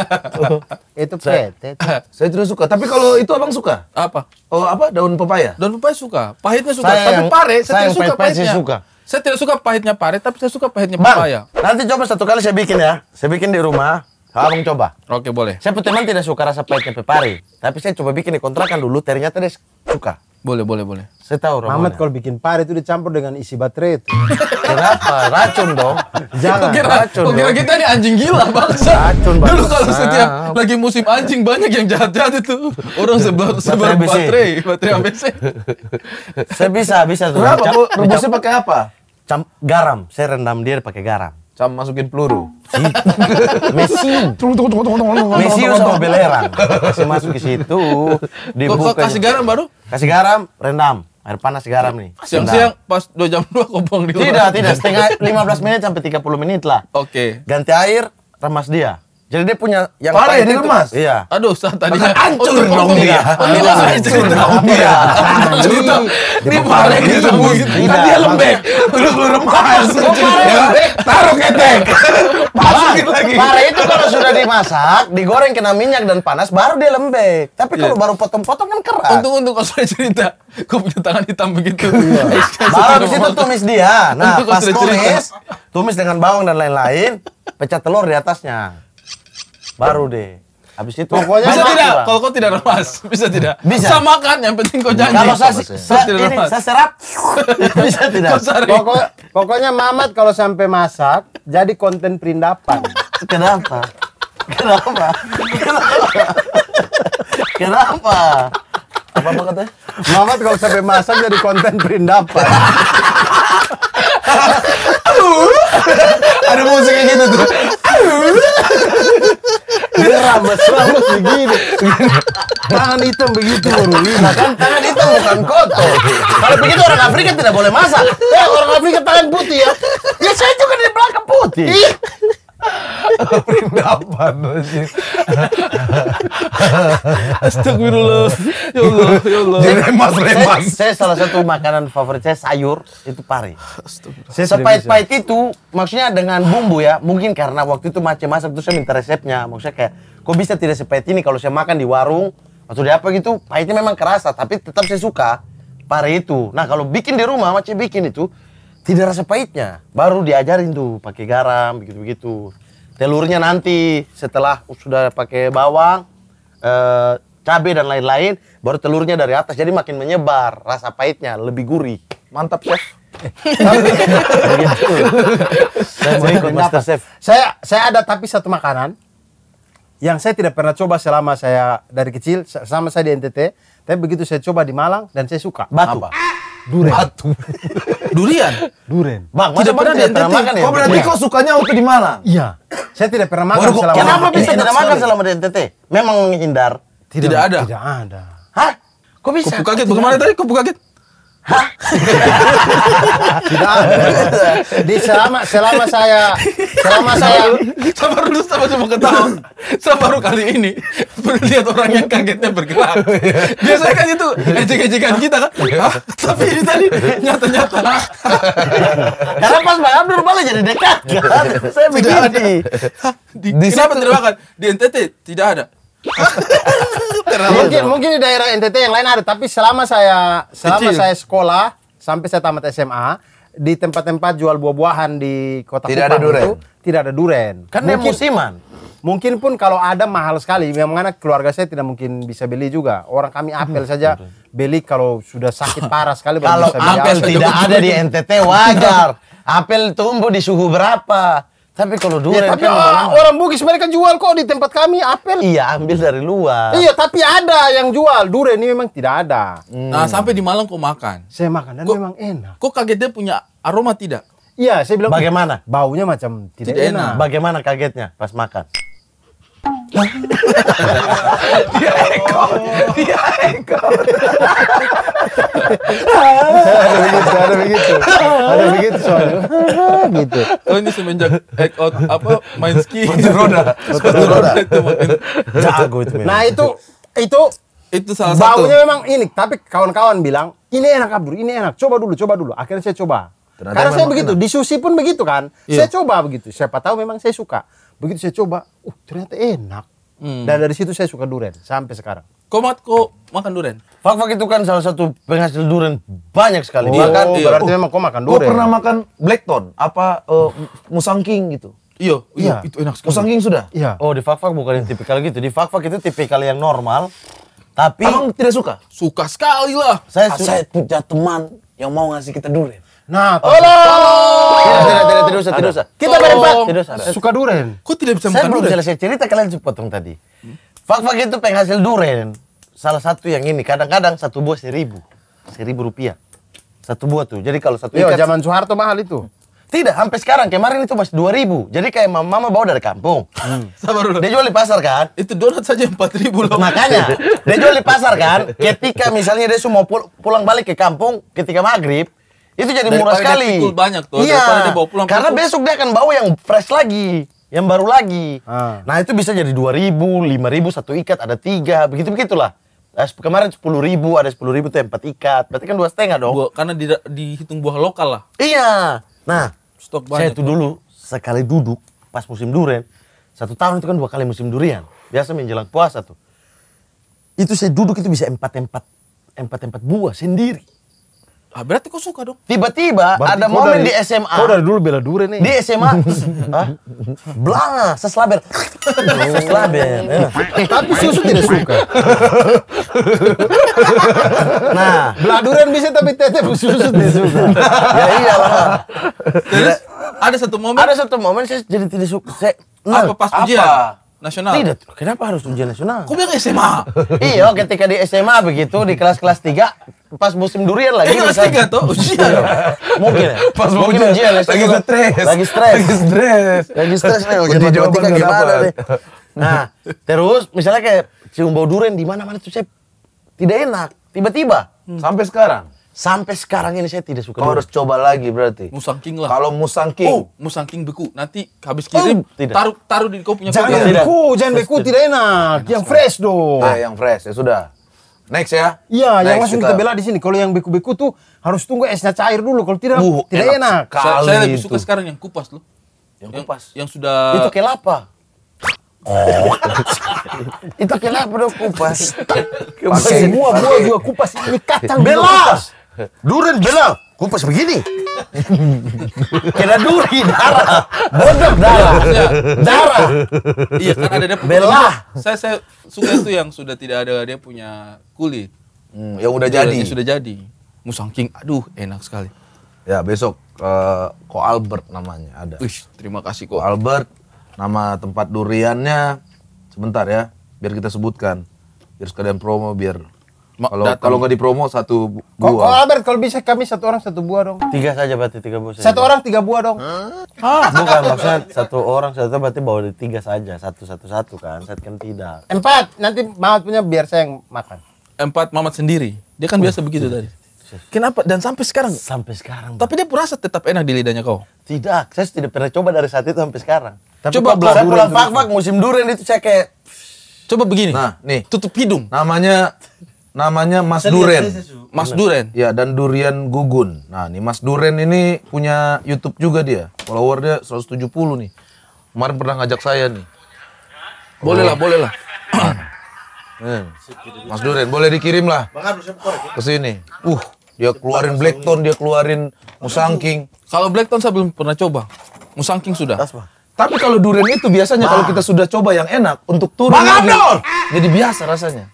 itu PT. Saya, saya tidak suka. Tapi kalau itu abang suka? Apa? Oh apa? Daun pepaya. Daun pepaya suka. Pahitnya suka. tapi pare saya, tidak suka pahitnya. Saya suka. Saya tidak suka pahitnya pare, tapi saya suka pahitnya bang, pepaya. Nanti coba satu kali saya bikin ya. Saya bikin di rumah. Abang coba. Oke boleh. Saya teman tidak suka rasa pahitnya pepari, tapi saya coba bikin di kontrakan dulu. Ternyata dia suka. Boleh, boleh, boleh. Saya tahu ramuannya. Mamat kalau bikin pare itu dicampur dengan isi baterai itu. Kenapa? Racun dong. Jangan kira, racun. Kira kita ini anjing gila bangsa. Racun bangsa. Dulu kalau setiap lagi musim anjing banyak yang jahat-jahat itu. Orang sebar sebar baterai, baterai ABC. Saya bisa, bisa tuh. Kenapa? Rebusnya pakai apa? Cam garam. Saya rendam dia pakai garam. Cam masukin peluru. Messi. Messi sama belerang. Masih masuk ke situ. Dibuka. Kasih garam baru? kasih garam, rendam. Air panas garam nih. Ah, siang-siang pas 2 jam 2 kau buang di luar. Tidak, tidak. Setengah 15 menit sampai 30 menit lah. Oke. Okay. Ganti air, remas dia. Jadi dia punya yang Parah ya remas Iya. Aduh, saat tadi hancur ya. oh, dong dia. Hancur dong dia. Hancur dong dia. Ini parah gitu. gitu dia lembek. Terus lu remas. Oh, Taruh ketek. Pare itu kalau sudah dimasak, digoreng kena minyak dan panas, baru dia lembek. Tapi kalau yeah. baru potong-potong kan keras. Untung-untung kau sudah cerita, kau punya tangan hitam begitu. baru habis itu tumis dia. Nah, Untuk pas tumis, tumis dengan bawang dan lain-lain, pecah telur di atasnya. Baru deh. Habis itu pokoknya bisa tidak? Kalau kau tidak lemas, bisa tidak? Bisa. makan. yang penting kau janji. Kalau saya, saya tidak ini, saya serap. bisa tidak? Pokok, pokoknya Mamat kalau sampai masak jadi konten perindapan. Kenapa? Kenapa? Kenapa? Kenapa? Apa apa katanya? Mamat kalau sampai masak jadi konten perindapan. Ada musiknya gitu tuh. Dia mesra, rambut begini. Tangan hitam begitu Ruli. Nah kan tangan hitam bukan kotor. Kalau begitu orang Afrika tidak boleh masak. Ya orang Afrika tangan putih ya. Ya saya juga di belakang putih. Perindapan Astagfirullah. Ya Allah, ya Allah. Remas, remas. Saya, salah satu makanan favorit saya sayur itu pari. Saya sepahit-pahit itu maksudnya dengan bumbu ya. Mungkin karena waktu itu macam masak terus saya minta resepnya. Maksudnya kayak kok bisa tidak sepahit ini kalau saya makan di warung atau di apa gitu pahitnya memang kerasa tapi tetap saya suka Pari itu. Nah kalau bikin di rumah macam bikin itu tidak rasa pahitnya baru diajarin tuh pakai garam begitu begitu telurnya nanti setelah sudah pakai bawang e, eh, cabai dan lain-lain baru telurnya dari atas jadi makin menyebar rasa pahitnya lebih gurih mantap chef saya mau ikut master chef saya saya ada tapi satu makanan yang saya tidak pernah coba selama saya dari kecil sama saya di NTT tapi begitu saya coba di Malang dan saya suka batu Apa? Durian, Batu. Durian. Durian. Bang, masa tidak pernah dia pernah makan ya? Kok berarti iya. kau sukanya waktu di Malang? Iya. Saya tidak pernah makan Waduh, selama Kenapa bisa tidak makan selama di NTT? Memang menghindar. Tidak, tidak ada. Tidak ada. Hah? Kok bisa? Kok kaget? Bagaimana tadi? Kok kaget? Hah? Tidak ada. Di selama selama saya selama saya baru dulu sama cuma ketawa. Saya baru kali ini melihat orang yang kagetnya bergerak. Biasanya kan itu ejek-ejekan kita kan. Hah? Tapi ini tadi nyata-nyata. Karena pas malam Abdur malah jadi dekat kan. Saya begini. Di, di kenapa terima Di NTT kan? tidak ada mungkin mungkin di daerah NTT yang lain ada tapi selama saya selama Kecil. saya sekolah sampai saya tamat SMA di tempat-tempat jual buah-buahan di kota tidak Kupang ada duren. itu tidak ada duren. Kan mungkin, musiman. Mungkin pun kalau ada mahal sekali. memang anak keluarga saya tidak mungkin bisa beli juga. Orang kami apel hmm. saja beli kalau sudah sakit parah sekali baru Kalau apel tidak ada di NTT wajar. apel tumbuh di suhu berapa? Tapi kalau durian ya, kan tapi kan orang, ah, orang Bugis mereka kan jual kok di tempat kami apel. Iya, ambil dari luar. Iya, tapi ada yang jual. Durian ini memang tidak ada. Hmm. Nah, sampai di Malang kok makan. Saya makan dan kok, memang enak. Kok kaget dia punya aroma tidak? Iya, saya bilang bagaimana? Baunya macam tidak, tidak enak. enak. Bagaimana kagetnya pas makan? dia ekor dia ekor ada begitu ada begitu ada begitu soalnya gitu oh ini semenjak egg out apa main ski sepatu roda sepatu roda itu makin jago itu nah itu itu itu salah baunya satu baunya memang ini tapi kawan-kawan bilang ini enak kabur ini enak coba dulu coba dulu akhirnya saya coba Ternyata Karena saya begitu, enak. di sushi pun begitu kan. Iya. Saya coba begitu, siapa tahu memang saya suka. Begitu saya coba, uh ternyata enak. Hmm. Dan dari situ saya suka durian sampai sekarang. Kok mat kok makan durian? Fak Fak itu kan salah satu penghasil durian banyak sekali. Oh, makan, iya. berarti uh, memang kok makan durian. kok pernah makan blackton apa uh, eh, musangking gitu? Iyo, iya, iya, itu enak sekali. Musangking sudah? Iya. Oh, di Fak Fak bukan yang tipikal gitu. Di Fak Fak itu tipikal yang normal. Tapi Abang tidak suka? Suka sekali lah. Saya, ah, saya punya teman yang mau ngasih kita durian. Nah, Halo! Tidak, tidak, tidak, usah. Kita berempat. Tidak usah. Suka duren. Kok tidak bisa makan duren? Saya belum selesai cerita, kalian sepotong tadi. Fak-fak itu penghasil duren. Salah satu yang ini, kadang-kadang satu buah seribu. Seribu rupiah. Satu buah tuh. Jadi kalau satu Yo, iya, zaman Soeharto mahal itu. Tidak, sampai sekarang. Kemarin itu masih 2000. Jadi kayak mama, mama bawa dari kampung. Hmm. Sabar dulu. Dia jual di pasar kan? Itu donat saja 4000 loh. Makanya, dia jual di pasar kan? Ketika misalnya dia mau pul pulang balik ke kampung ketika maghrib, itu jadi daripada murah sekali. banyak tuh. Iya. Dia bawa pulang Karena pikul. besok dia akan bawa yang fresh lagi, yang baru lagi. Ah. Nah itu bisa jadi dua ribu, lima ribu satu ikat ada tiga, begitu begitulah. Eh, kemarin sepuluh ribu ada sepuluh ribu tuh empat ikat, berarti kan dua setengah dong. Buah, karena di, dihitung buah lokal lah. Iya. Nah, stok banyak. Saya itu dulu sekali duduk pas musim durian, satu tahun itu kan dua kali musim durian. Biasa menjelang puasa tuh. Itu saya duduk itu bisa empat empat empat empat buah sendiri Ah, berarti kok suka dong. Tiba-tiba ada momen dari, di SMA. Kau dari dulu bela dure nih. Di SMA. Hah? Belanga, seslaber. seslaber. Ya. Tapi susu tidak suka. nah, bela duren bisa tapi tetep susu tidak suka. ya lah. Terus ada satu momen. Ada satu momen saya jadi tidak suka. Saya, apa pas ujian? nasional? Tidak, kenapa harus ujian nasional? Kok bilang SMA? iya, ketika di SMA begitu, di kelas-kelas 3, pas musim durian lagi. Eh, kelas 3 tuh ujian. Iya. mungkin ya. Pas mungkin ujian. ujian lagi stres. Lagi stres. Lagi stres. Lagi stres nih, ujian matematika gimana nih. Nah, terus misalnya kayak cium bau durian di mana-mana tuh saya tidak enak. Tiba-tiba. Hmm. Sampai sekarang. Sampai sekarang ini saya tidak suka. Kau harus coba lagi berarti. Musang King lah. Kalau Musang King. Oh, King beku. Nanti habis kirim oh, tidak. taruh taruh di kau punya Jangan beku, jangan beku tidak enak. yang fresh dong. Ah, yang fresh ya sudah. Next ya. Iya, yang langsung kita, kita bela di sini. Kalau yang beku-beku tuh harus tunggu esnya cair dulu. Kalau tidak uh, tidak enak. enak. Saya, saya lebih suka sekarang yang kupas loh. Yang, kupas. Yang sudah Itu kelapa. Oh. itu kenapa dong kupas? Pakai semua buah juga kupas ini kacang bela. Kupas. Duren bela, kupas begini. kena duri darah, bodoh darah, iya. darah. Iya kan ada dia bela. Saya saya suka itu yang sudah tidak ada dia punya kulit. Hmm, yang udah jadi. sudah jadi. Musang King, aduh enak sekali. Ya besok ke eh, Ko Albert namanya ada. Uish, terima kasih Ko. Ko Albert, nama tempat duriannya sebentar ya, biar kita sebutkan. Biar sekalian promo, biar kalau kalau nggak promo satu buah. Kok Albert kalau bisa kami satu orang satu buah dong. Tiga saja berarti tiga buah. Saja. Satu orang tiga buah dong. Hah? Bukan maksudnya satu orang satu berarti bawa tiga saja satu satu satu kan. Saya kan tidak. Empat nanti Mamat punya biar saya yang makan. Empat Mamat sendiri. Dia kan biasa begitu tadi. Kenapa? Dan sampai sekarang? Sampai sekarang. Tapi dia merasa tetap enak di lidahnya kau? Tidak, saya tidak pernah coba dari saat itu sampai sekarang. Tapi coba belah saya pulang pak, musim durian itu saya kayak Coba begini. Nah, nih. Tutup hidung. Namanya namanya Mas Serius, Duren. saya, Mas Duren. Ya, dan Durian Gugun. Nah, nih Mas Duren ini punya YouTube juga dia. Follower dia 170 nih. Kemarin pernah ngajak saya nih. Boleh lah, boleh lah. Eh, Mas Duren, boleh dikirim lah. Ya? Ke sini. Uh, dia keluarin Blackton, dia keluarin Musangking. Kalau Blackton saya belum pernah coba. Musangking sudah. Tapi kalau Duren itu biasanya kalau kita sudah coba yang enak untuk turun jadi biasa rasanya.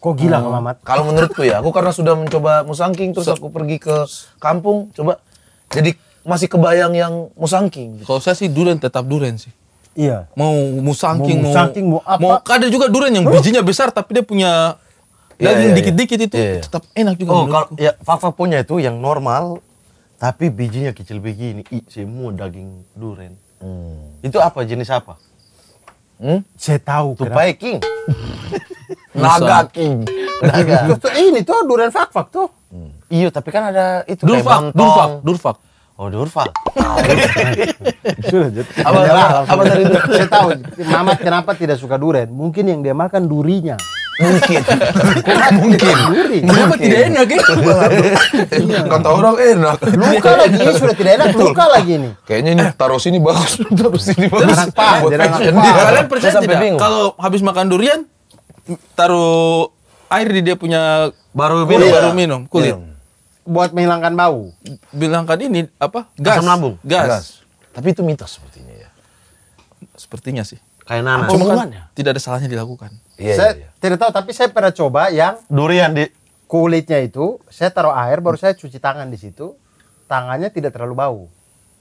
Kok gila hmm. Mamat? Kalau menurutku ya, aku karena sudah mencoba musangking terus so, aku pergi ke kampung coba jadi masih kebayang yang musangking. Gitu. Kalau saya sih duren tetap duren sih. Iya. Mau musangking, mau musangking, mau, mau Mau ada juga duren yang bijinya besar tapi dia punya yeah, daging iya, iya. dikit-dikit yeah. itu yeah. Iya. tetap enak juga. Oh, kalau ya Fafa punya itu yang normal tapi bijinya kecil begini, I, semua daging duren. Hmm. Itu apa jenis apa? Hmm? Saya tahu. Tupai King. Naga King. Naga. Hmm. ini tuh durian fak-fak tuh. Hmm. Iya, tapi kan ada itu durfak, kayak durfak, durfak. Oh, durfak. Sudah Apa, apa tadi itu? Saya tahu Mamat kenapa tidak suka durian. Mungkin yang dia makan durinya. Mungkin. mungkin. Duri. Kenapa tidak enak eh? ya? Kata orang enak. Luka lagi ini sudah tidak enak, luka lagi ini. Kayaknya ini eh. taruh sini bagus, taruh sini bagus. Terus, Kalian percaya tidak? Kalau habis makan durian, taruh air di dia punya baru minum minum baru minum kulit minum. Iya. buat menghilangkan bau bilangkan ini apa gas Asam lambung gas. gas tapi itu mitos sepertinya ya sepertinya sih kayak nanas cuma kan tidak ada salahnya dilakukan iya, saya iya, iya. tidak tahu tapi saya pernah coba yang durian di kulitnya itu saya taruh air baru saya cuci tangan di situ tangannya tidak terlalu bau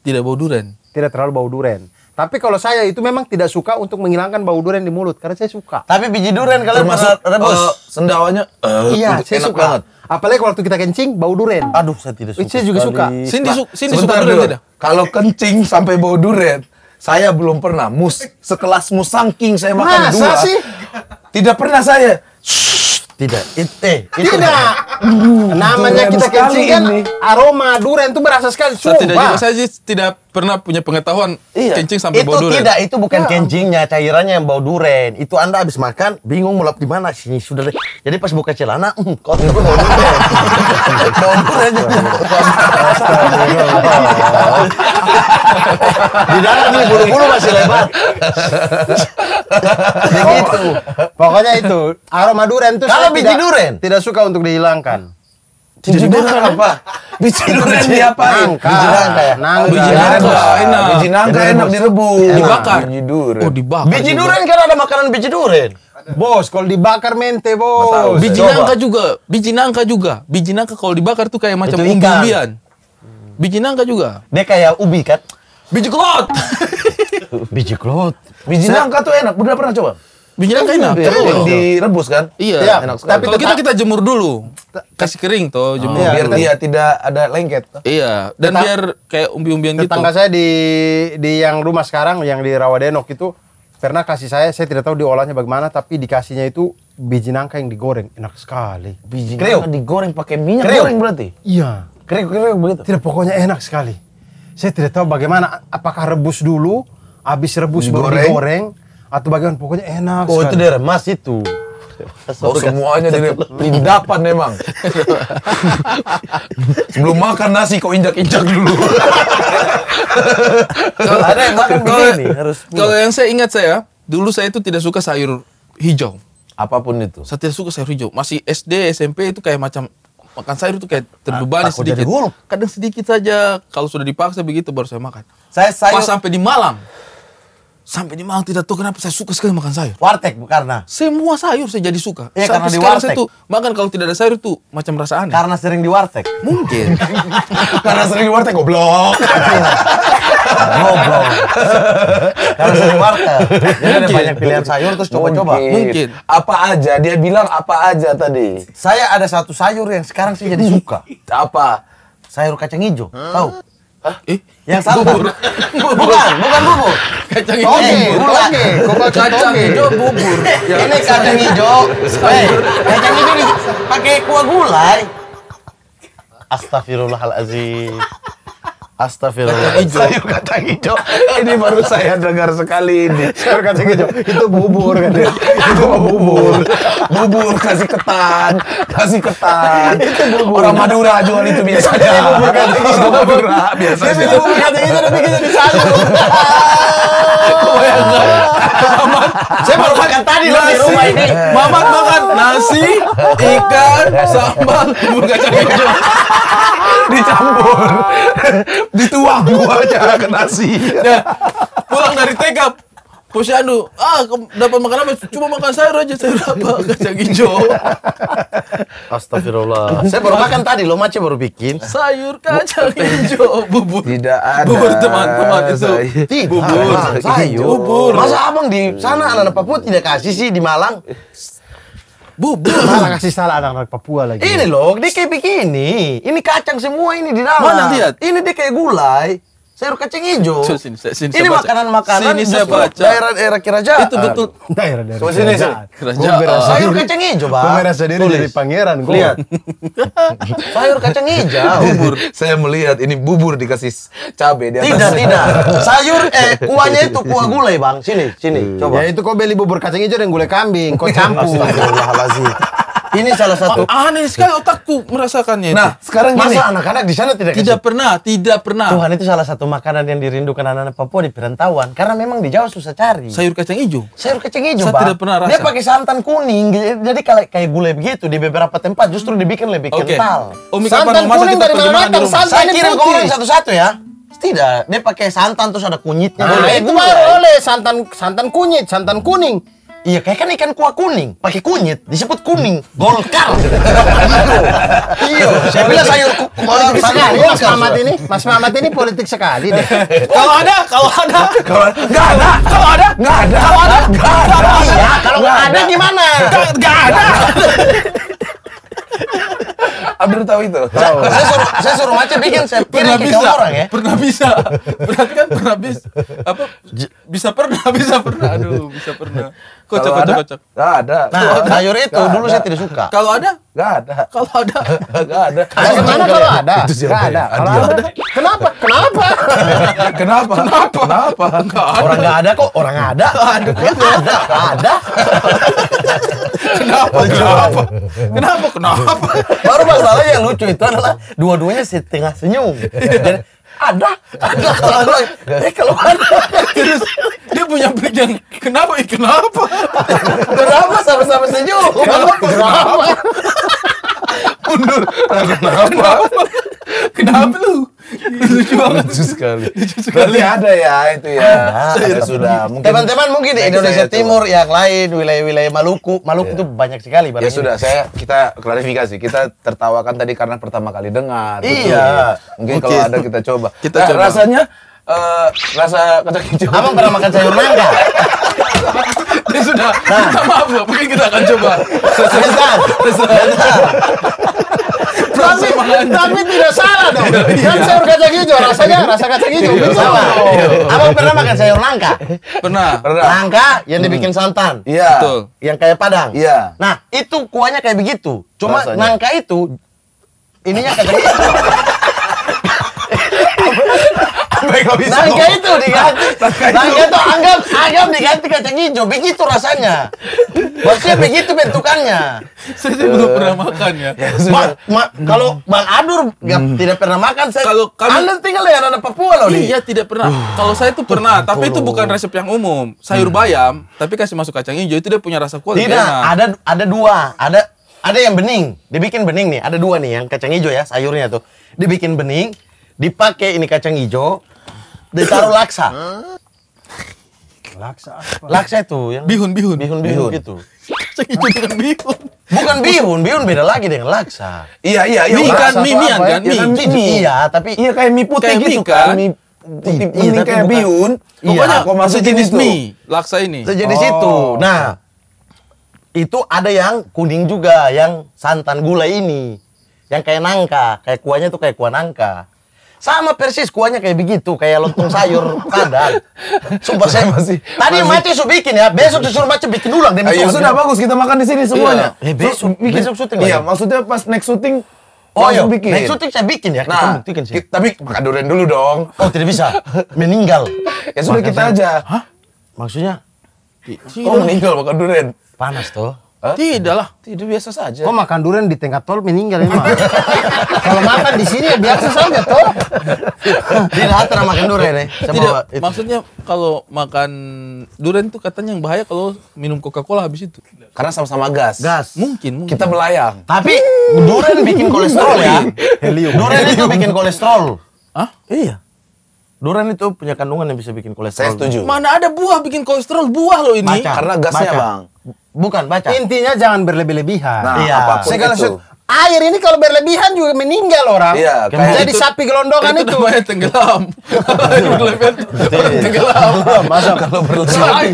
tidak bau durian tidak terlalu bau durian tapi kalau saya itu memang tidak suka untuk menghilangkan bau durian di mulut karena saya suka. Tapi biji durian kalau Termasuk, rebus uh, sendawanya uh, iya, saya suka. banget. Apalagi waktu kita kencing bau durian. Aduh, saya tidak suka. Saya juga suka. Sini su sini suka durian tidak? Kalau kencing sampai bau durian, saya belum pernah. Mus sekelas musang king saya makan Masa dua. sih? Tidak pernah saya. Tidak. It, eh, itu tidak. Namanya kita kencing kan aroma durian itu berasa sekali. Saya Tidak saya tidak pernah punya pengetahuan iya. kencing sampai itu bau duren. tidak, itu bukan nah. kencingnya, cairannya yang bau duren. Itu Anda habis makan, bingung mau di mana sih? sudah. Deh. Jadi pas buka celana, mm, kok bau duren. bau duren. di dalam nih buru-buru masih lebar. Begitu. Pokoknya itu, aroma duren itu Kalau biji duren tidak suka untuk dihilangkan. Biji kan nangka apa? Biji nangka di apa? Nangka. Biji nangka ya? Nangka. Biji nangka enak. Biji nangka enak direbus. Dibakar. Biji durian. Oh dibakar. Biji durian kan ada makanan biji durian. Bos, kalau dibakar mente, bos. Biji Coba. nangka juga, biji nangka juga. Biji nangka kalau dibakar tuh kayak macam ubi umbian Biji nangka juga. Dia kayak ubi kan? Biji klot. biji klot. Biji nangka tuh enak. Udah pernah coba? Bijinya kan iya, enak. Kan ya. direbus kan? Iya. Ya, enak sekali. Tapi kalau kita kita jemur dulu. Kasih kering tuh oh. jemur. Oh, biar kan. dia tidak ada lengket. Iya. Dan Tetap, biar kayak umbi-umbian gitu. Tetangga saya di di yang rumah sekarang yang di Rawadenok itu pernah kasih saya, saya tidak tahu diolahnya bagaimana tapi dikasihnya itu biji nangka yang digoreng. Enak sekali. Biji kreo. nangka digoreng pakai minyak kreo. goreng berarti? Iya. Kreo kreo begitu. Tidak pokoknya enak sekali. Saya tidak tahu bagaimana apakah rebus dulu habis rebus digoreng. baru digoreng atau bagian pokoknya enak oh sekali. itu daerah mas itu Oh semuanya dari pelindapan memang Sebelum makan nasi kok injak-injak dulu. kalau yang Kalau yang saya ingat saya, dulu saya itu tidak suka sayur hijau. Apapun itu. Saya tidak suka sayur hijau. Masih SD, SMP itu kayak macam makan sayur itu kayak terbebani sedikit. Kadang sedikit saja kalau sudah dipaksa begitu baru saya makan. Saya sayur. Pas sampai di malam Sampai di Malang tidak tahu kenapa saya suka sekali makan sayur. Warteg karena semua sayur saya jadi suka. Iya karena di warteg. Itu, tuh, makan kalau tidak ada sayur tuh macam rasa aneh. Karena sering di warteg. Mungkin. karena sering di warteg goblok. Goblok. Karena sering di warteg. Jadi ada banyak pilihan sayur terus coba-coba. Mungkin. Mungkin. Apa aja dia bilang apa aja tadi. Saya ada satu sayur yang sekarang saya jadi suka. Apa? Sayur kacang hijau. Tahu? Hah? Eh? Yang sama. Bubur. bukan, bukan bubur. Kacang hijau. Toge, gula. Kok kacang hijau bubur. Ya, ini eh, kacang hijau. Hey, kacang hijau pakai kuah gulai. Astagfirullahalazim. Astagfirullah. Sayur kata hijau. Ini baru saya dengar sekali ini. Sayur kacang hijau. Itu bubur kan Itu bubur. Bubur kasih ketan. Kasih ketan. Itu bubur. Orang Madura jual itu biasanya. Ini bubur kacang hijau. Orang Madura biasanya. Itu bubur kacang hijau tapi kita di sayur. Mamat, saya baru makan tadi loh di rumah ini. Eh. Mamat makan nasi, ikan, sambal, bubur kacang hijau. Dicampur. Dituang gua aja ke nasi. Ya, pulang dari TK, posyandu ah dapat makan apa cuma makan sayur aja sayur apa kacang hijau astagfirullah saya baru makan tadi loh macam baru bikin sayur kacang hijau bubur tidak ada bubur teman-teman itu tidak bubur sayur bubur masa abang di sana anak-anak Papua tidak kasih sih di Malang bubur. Malah kasih salah anak-anak Papua lagi. Ini loh, dia kayak begini. Ini kacang semua ini di dalam. Mana lihat? Ini dia kayak gulai. Sayur kacang hijau. So, sini, sini, ini makanan-makanan sini saya baca. daerah-daerah kerajaan. Itu betul. Daerah-daerah sini, kerajaan. Ah. kerajaan. sayur kacang hijau, Bang. Gue merasa diri Tulis. jadi pangeran. Gua. Lihat. sayur kacang hijau. bubur. Saya melihat ini bubur dikasih cabe di atas. Tidak, tidak. Sayur, eh kuahnya itu kuah gulai, Bang. Sini, sini. Hmm. Coba. Ya itu kau beli bubur kacang hijau dan gulai kambing. Kau campur. Astagfirullahaladzim. Ini salah oh, satu. Ah, aneh sekali otakku merasakannya. Nah, itu. sekarang Masa anak-anak di sana tidak Tidak kasih? pernah, tidak pernah. Tuhan itu salah satu makanan yang dirindukan anak-anak Papua di perantauan karena memang di Jawa susah cari. Sayur kacang hijau. Sayur kacang hijau, Saya Pak. tidak pernah rasa. Dia pakai santan kuning. Jadi kayak kayak gulai begitu di beberapa tempat justru dibikin lebih okay. kental. Oh, santan kuning dari mana datang? Santan Saya kira satu-satu ya. Tidak, dia pakai santan terus ada kunyitnya. Nah, itu baru oleh santan santan kunyit, santan kuning. Iya, kayak kan ikan kuah kuning, pakai kunyit, disebut kuning, golkar. iya, iya. saya bilang sayur kuah Mas Mamat ini, Mas Mamat ini politik sekali deh. Kalau ada, kalau ada, nggak ada, kalau ada, nggak ada, kalau ada, nggak ada, iya, kalau nggak ada gimana? Nggak ada. Abdul tahu itu. Saya suruh saya suruh Mace bikin saya pernah bisa orang ya. Pernah bisa. Berarti kan pernah bisa apa bisa pernah bisa pernah aduh bisa pernah. Kocok, kocok, kocok. Gak ada. Nah, sayur itu gak dulu ada. saya tidak suka. Kalau ada? Gak ada. Kalau ada? Gak ada. Nah, kalau ada? Itu siapa gak ya? ada. Kalau ada. Kenapa? Kenapa? Kenapa? Kenapa? Kenapa? Orang gak ada kok. Orang ada. Ada. Ada. Ada. Kenapa? Kenapa? Kenapa? Kenapa? Baru masalahnya yang lucu itu adalah dua-duanya setengah senyum. Iya ada ada kalau eh kalau ada terus dia punya yang kenapa eh, kenapa kenapa sama-sama senyum kenapa kenapa mundur kenapa kenapa lu lucu banget lucu sekali lucu sekali Berarti ada ya itu ya ah, ada sudah teman-teman mungkin di Indonesia Timur itu. yang lain wilayah-wilayah Maluku Maluku iya. itu banyak sekali ya ini. sudah saya kita klarifikasi kita tertawakan tadi karena pertama kali dengar iya ya, mungkin okay. kalau ada kita coba kita nah, coba. rasanya uh, rasa kacang hijau abang pernah makan sayur nangka ini ya sudah nah. kita maaf loh mungkin kita akan coba sebentar sebentar tapi tidak salah dong. Kan sayur kacang hijau rasanya rasa kacang hijau. Tidak iya. salah. Iya. Abang pernah makan sayur langka? Pernah. Langka yang dibikin hmm. santan. Iya. Yang kayak padang. Iya. Nah, itu kuahnya kayak begitu. Cuma langka itu ininya kacang hijau. Kenapa nggak bisa? Nangka itu diganti. Nangka, itu anggap anggap diganti kacang hijau. Begitu rasanya. Maksudnya begitu bentukannya. Saya sih belum pernah makan ya. ya kalau hmm. Bang Adur hmm. tidak pernah makan, saya, kalau kami, Anda tinggal di anak Papua loh nih. Iya tidak pernah. Uh, kalau saya itu pernah, tapi itu bukan resep yang umum. Sayur hmm. bayam, tapi kasih masuk kacang hijau itu dia punya rasa kuat. Tidak, ada ada dua, ada ada yang bening, dibikin bening nih. Ada dua nih yang kacang hijau ya, sayurnya tuh. Dibikin bening, dipakai ini kacang hijau, ditaruh laksa. Laksa apa? Laksa itu yang bihun bihun. Bihun bihun, bihun. gitu. itu dengan bihun. Bukan bihun, bihun beda lagi dengan laksa. Iya iya iya. Mie kan mie mian kan iya, mie. Kan, mie. Iya tapi iya kayak mie putih kayak gitu kan. Mie putih iya, Ini kayak bukan. bihun. Iya, Pokoknya iya, kok masuk jenis mie laksa ini. Sejenis oh. itu. Nah itu ada yang kuning juga yang santan gula ini yang kayak nangka kayak kuahnya tuh kayak kuah nangka sama persis kuahnya kayak begitu, kayak lontong sayur padang Sumpah saya masih. Tadi masih. mati su bikin ya, besok disuruh macam bikin ulang demi Ayo, sudah ya. bagus kita makan di sini semuanya. Iya. Eh, besok bikin besok syuting. Iya, ya. maksudnya pas next syuting Oh iya, bikin. Next syuting saya bikin ya, nah, buktikan sih. Kita, tapi makan durian dulu dong. Oh tidak bisa, meninggal. ya sudah makan kita aja. Hah? Maksudnya? oh meninggal makan durian? Panas tuh. Huh? Tidak lah, tidak biasa saja. Kok makan durian di tengah tol meninggal emang. Kalau makan di sini ya biasa saja tol. tidak hatra makan durian ya. Sama tidak, itu. maksudnya kalau makan durian itu katanya yang bahaya kalau minum Coca-Cola habis itu. Karena sama-sama gas. Gas. Mungkin, mungkin. Kita melayang Tapi durian bikin kolesterol ya. Helium. Durian itu bikin kolesterol. Hah? Iya. Durian itu punya kandungan yang bisa bikin kolesterol. Saya setuju. Mana ada buah bikin kolesterol? Buah loh ini. Baca. Karena gasnya, baca. Bang. Bukan, baca. Intinya jangan berlebih-lebihan. Nah, iya. Saya Segala itu. Air ini kalau berlebihan juga meninggal orang. Iya, jadi itu, sapi gelondongan itu. Itu namanya tenggelam. berlebihan iya. tenggelam. Masa kalau berlebihan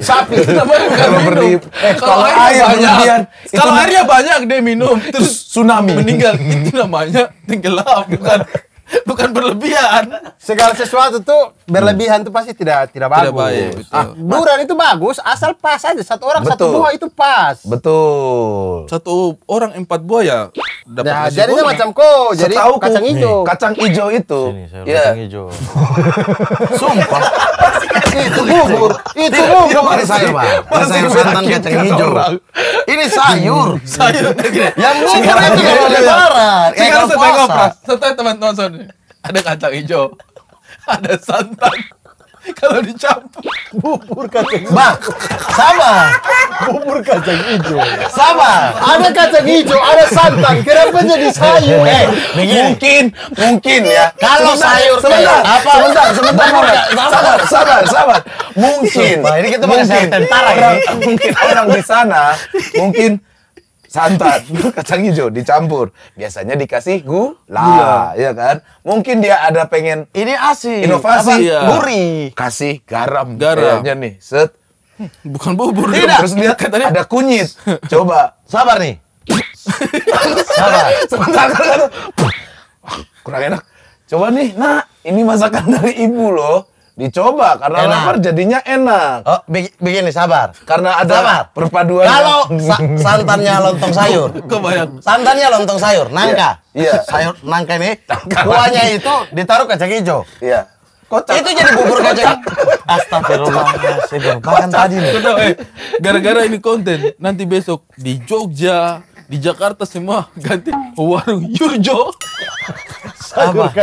sapi. Kalau berlebihan eh, kalau air berlebihan kalau airnya banyak dia minum terus tsunami meninggal itu namanya tenggelam bukan bukan berlebihan. Segala sesuatu tuh berlebihan tuh pasti tidak tidak bagus. Tidak baik, Ah, duran itu bagus asal pas aja satu orang betul. satu buah itu pas. Betul. Satu orang empat buah ya dapat nah, nasi jadinya macam kok, jadi Setahu kacang hijau. Kacang hijau itu. Sini, yeah. Ya. kacang hijau. Sumpah. itu bubur, itu bubur. Ini sayur, Pak. Ini sayur santan kacang hijau. Ini sayur. Sayur. Yang bubur itu kalau lebaran. Sekarang saya tengok, Setelah teman-teman ada kacang hijau, ada santan. kalau dicampur bubur kacang bah sama bubur kacang hijau sama ada kacang hijau ada santan kenapa jadi sayur eh begini. mungkin mungkin ya kalau sayur sebentar kayak, apa sebentar sebentar sabar sabar sabar mungkin Sumpah, ini kita mungkin tentara orang, ini mungkin orang di sana mungkin santan kacang hijau dicampur biasanya dikasih gula, gula. ya kan mungkin dia ada pengen ini asin inovasi iya. kasih garam garamnya nih set hmm, bukan bubur tidak dong. terus lihat katanya ada kunyit coba sabar nih sabar sebentar kurang enak coba nih nah ini masakan dari ibu loh Dicoba karena enak. lapar jadinya enak. Oh, begini sabar. Karena ada sabar. perpaduan. Kalau sa santannya lontong sayur. Kebayang. Santannya lontong sayur, nangka. Iya. Yeah. Sayur nangka ini kuahnya itu ditaruh kacang hijau. Iya. Yeah. Kocak. Itu jadi bubur kocak. Astagfirullahaladzim. Bahkan tadi nih. Eh. Gara-gara ini konten, nanti besok di Jogja, di Jakarta semua ganti warung Yurjo. Sayur Apa?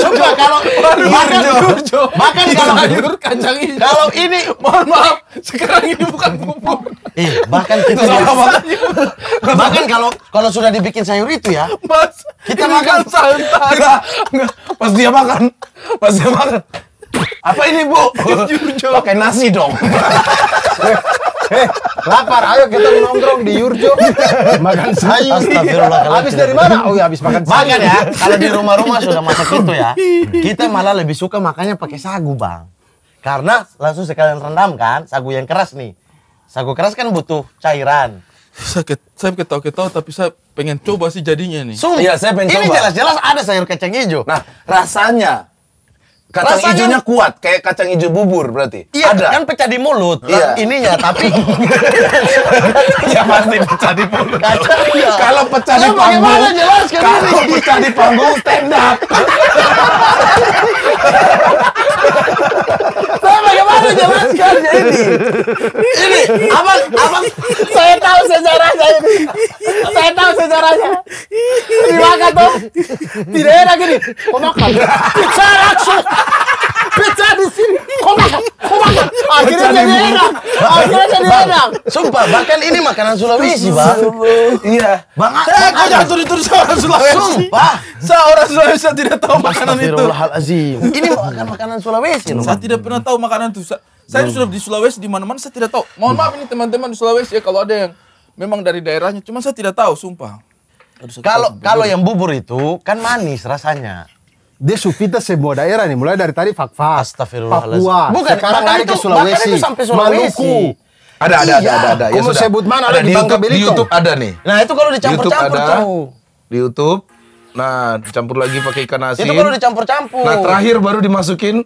Coba kalau warung makan Yurjo. Makan kalau sayur kacang hijau. Kalau ini mohon maaf sekarang ini bukan bubur. Eh, bahkan kita bahkan, makan kalau kalau sudah dibikin sayur itu ya. Mas, kita makan kan santan. Pas dia makan, pas dia makan. Apa ini, Bu? Pakai nasi dong. eh, lapar, ayo kita nongkrong di Yurjo. Makan sayur. Astagfirullahaladzim. Habis dari mana? Oh ya, habis makan sayur. Makan ya, kalau di rumah-rumah sudah masak itu ya. Kita malah lebih suka makannya pakai sagu, Bang. Karena langsung sekalian rendam kan, sagu yang keras nih. Sagu keras kan butuh cairan sakit saya ketawa-ketawa tapi saya pengen coba sih jadinya nih. Iya, saya pengen ini coba. Ini jelas-jelas ada sayur kacang hijau. Nah, rasanya Kacang rasanya, hijaunya kuat, kayak kacang hijau bubur berarti. Iya, ada. kan pecah di mulut iya. ininya, tapi ya pasti pecah di mulut. iya. Kalau pecah di panggung, jelas kan kalau pecah di panggung stand up. saya bagaimana jelaskan ini? Ini abang, abang, saya tahu sejarahnya ini. Saya tahu sejarahnya. Dimakan tuh, tidak enak ini Kau makan. langsung pecah di sini. Komakan, komakan. Akhirnya jadi enak. Akhirnya jadi enak. Sumpah, bahkan ini makanan Sulawesi, Bang. Iya. Bang, eh, ah, kok ah, jangan tulis-tulis orang Sulawesi? Sumpah. Saya orang Sulawesi tidak tahu makanan itu. Astagfirullahalazim. Ini makan makanan Sulawesi loh. Saya tidak pernah tahu makanan itu. Saya sudah di Sulawesi di mana-mana saya tidak tahu. Mohon maaf ini teman-teman di Sulawesi ya kalau ada yang memang dari daerahnya, cuma saya tidak tahu, sumpah. Kalau kalau yang bubur itu kan manis rasanya dia Sufita semua daerah nih mulai dari tadi Fakfak, Papua, Bukan, sekarang lari ke Sulawesi, Sulawesi, Maluku. Ada ada ada ada. ada. Iya, ya Kamu sebut mana ada, ada di, di Bangka Belitung. Di YouTube ada nih. Nah, itu kalau dicampur-campur tuh. Di YouTube Nah, dicampur lagi pakai ikan asin. Itu kalau dicampur-campur. Nah, terakhir baru dimasukin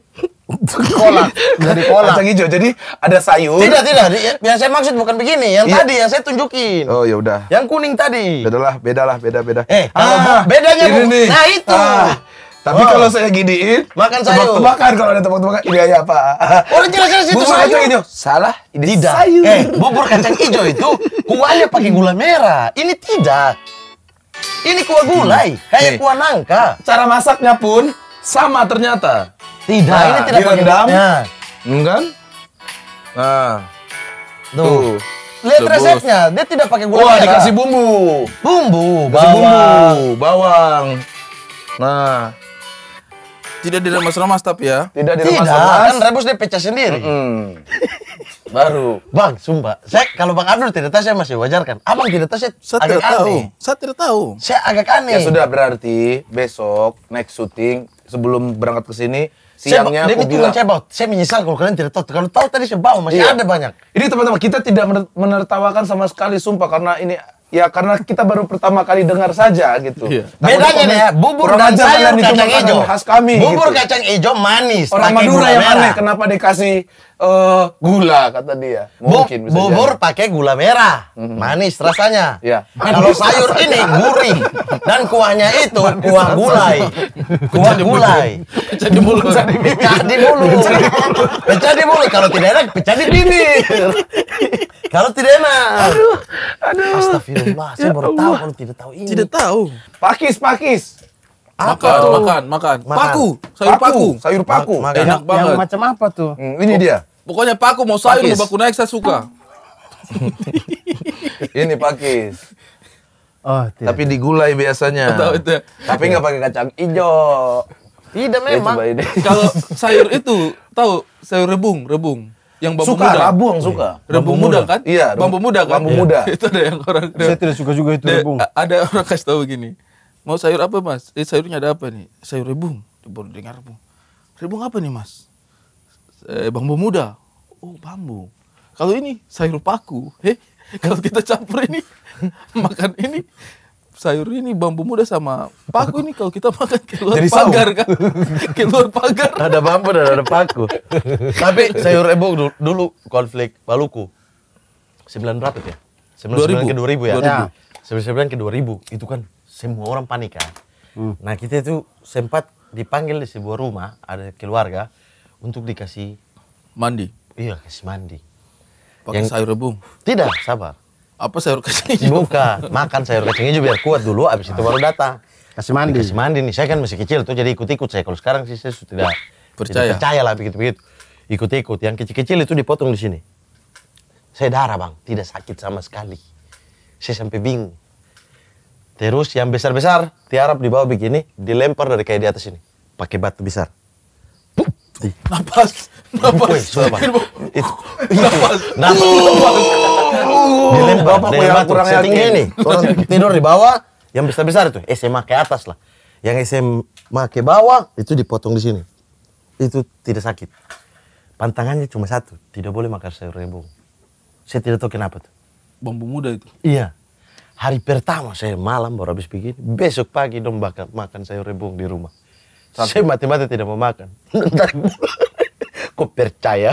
kolak. dari kolak. Kacang hijau. Jadi ada sayur. Tidak, tidak. Yang saya maksud bukan begini. Yang iya. tadi yang saya tunjukin. Oh, ya udah. Yang kuning tadi. Bedalah, bedalah, beda-beda. Eh, ah, ah, bedanya ini bu. Nih. Nah, itu. Ah. Tapi oh. kalau saya giniin, makan sayur. Tebak-tebakan kalau ada tebak-tebakan. Iya, ya, Pak. Orang jelas-jelas itu bubur sayur. Hijau. Salah, ini tidak. sayur. Eh, bubur kacang hijau itu kuahnya pakai gula merah. Ini tidak. Ini kuah gulai, hmm. kayak kuah nangka. Cara masaknya pun sama ternyata. Tidak, nah, ini tidak direndam. Enggak. Hmm, kan? Nah. Tuh. Tuh. Lihat resepnya, dia tidak pakai gula Wah, merah. dikasih bumbu. Bumbu, bawang. Kasih bumbu, bawang. Nah, tidak diremas-remas tapi ya. Tidak diremas-remas. Kan rebus dia pecah sendiri. Mm Baru. Bang, sumpah. Saya kalau Bang Abdul tidak tahu saya masih wajar kan Abang tidak tahu saya, saya agak tidak aneh. tahu. Saya tidak tahu. Saya agak aneh. Ya sudah berarti besok next syuting sebelum berangkat ke sini siangnya saya, aku bilang saya, bawa, saya menyesal kalau kalian tidak tahu kalau tahu tadi saya bawa masih iya. ada banyak ini teman-teman kita tidak menertawakan sama sekali sumpah karena ini ya karena kita baru pertama kali dengar saja gitu. Iya. Bedanya nih ya, bubur dan sayur kacang hijau khas kami. Bubur gitu. kacang hijau manis. Orang Madura yang mana? kenapa dikasih uh, gula kata dia. Mungkin Bu, bubur pakai gula merah, manis rasanya. Ya. Kalau sayur ini gurih dan kuahnya itu manis kuah gulai. Kuah gulai. Pecah di mulut. Pecah di mulut. Pecah di mulut. Kalau tidak enak pecah di bibir. Kalau tidak enak. Aduh, aduh. Astagfirullah, saya ya baru Allah. tahu kalau tidak tahu ini. Tidak tahu. Pakis, pakis. makan, makan, makan, makan. Paku, sayur paku. paku. Sayur paku. Ma makan. Enak banget. Yang macam apa tuh? Hmm, ini dia. Pokoknya paku mau sayur mau baku naik saya suka. ini pakis. Oh, tidak. Tapi digulai biasanya. Tahu itu. Tapi nggak pakai kacang hijau. Tidak ya, memang. Kalau sayur itu tahu sayur rebung, rebung. Yang bambu suka, muda. yang suka. Iya. Kan? Iya, Rabu bambu muda kan? Iya, bambu muda kan? Bambu muda. itu ada yang orang Saya tidak suka juga itu rebung. Ada orang kasih tahu gini. Mau sayur apa, Mas? Eh, sayurnya ada apa nih? Sayur rebung. Baru dengar rebung. Rebung apa nih, Mas? Eh, bambu muda. Oh, bambu. Kalau ini sayur paku. Eh, kalau kita campur ini makan ini sayur ini bambu muda sama paku ini kalau kita makan keluar Jadi pagar kan keluar pagar ada bambu dan ada paku tapi sayur rebung dulu, konflik Maluku sembilan berapa ya sembilan ke dua ribu ya, 2000. ya. 99 ke ribu itu kan semua orang panik kan hmm. nah kita itu sempat dipanggil di sebuah rumah ada keluarga untuk dikasih mandi iya kasih mandi pakai yang, sayur rebung tidak sabar apa sayur kacangnya? Buka, makan sayur kacangnya biar kuat dulu, abis itu baru datang. Kasih mandi. Kasih mandi nih, saya kan masih kecil tuh jadi ikut-ikut saya. Kalau sekarang sih saya sudah tidak percaya, percaya lah begitu-begitu. Ikut-ikut, yang kecil-kecil itu dipotong di sini. Saya darah bang, tidak sakit sama sekali. Saya sampai bingung. Terus yang besar-besar, tiarap dibawa begini, dilempar dari kayak di atas ini. Pakai batu besar. Napas. Napas. Coba. Napas. Napas. Oh. Dilempar. Bapak yang tinggi ini. Orang tidur di bawah, yang besar-besar itu eh, SMA ke atas lah. Yang SMA ke bawah itu dipotong di sini. Itu tidak sakit. Pantangannya cuma satu, tidak boleh makan sayur rebung. Saya tidak tahu kenapa tuh. Bambu muda itu? Iya. Hari pertama saya malam baru habis bikin, besok pagi dong bakal makan sayur rebung di rumah. Saya mati-mati tidak mau makan. Ntar kau percaya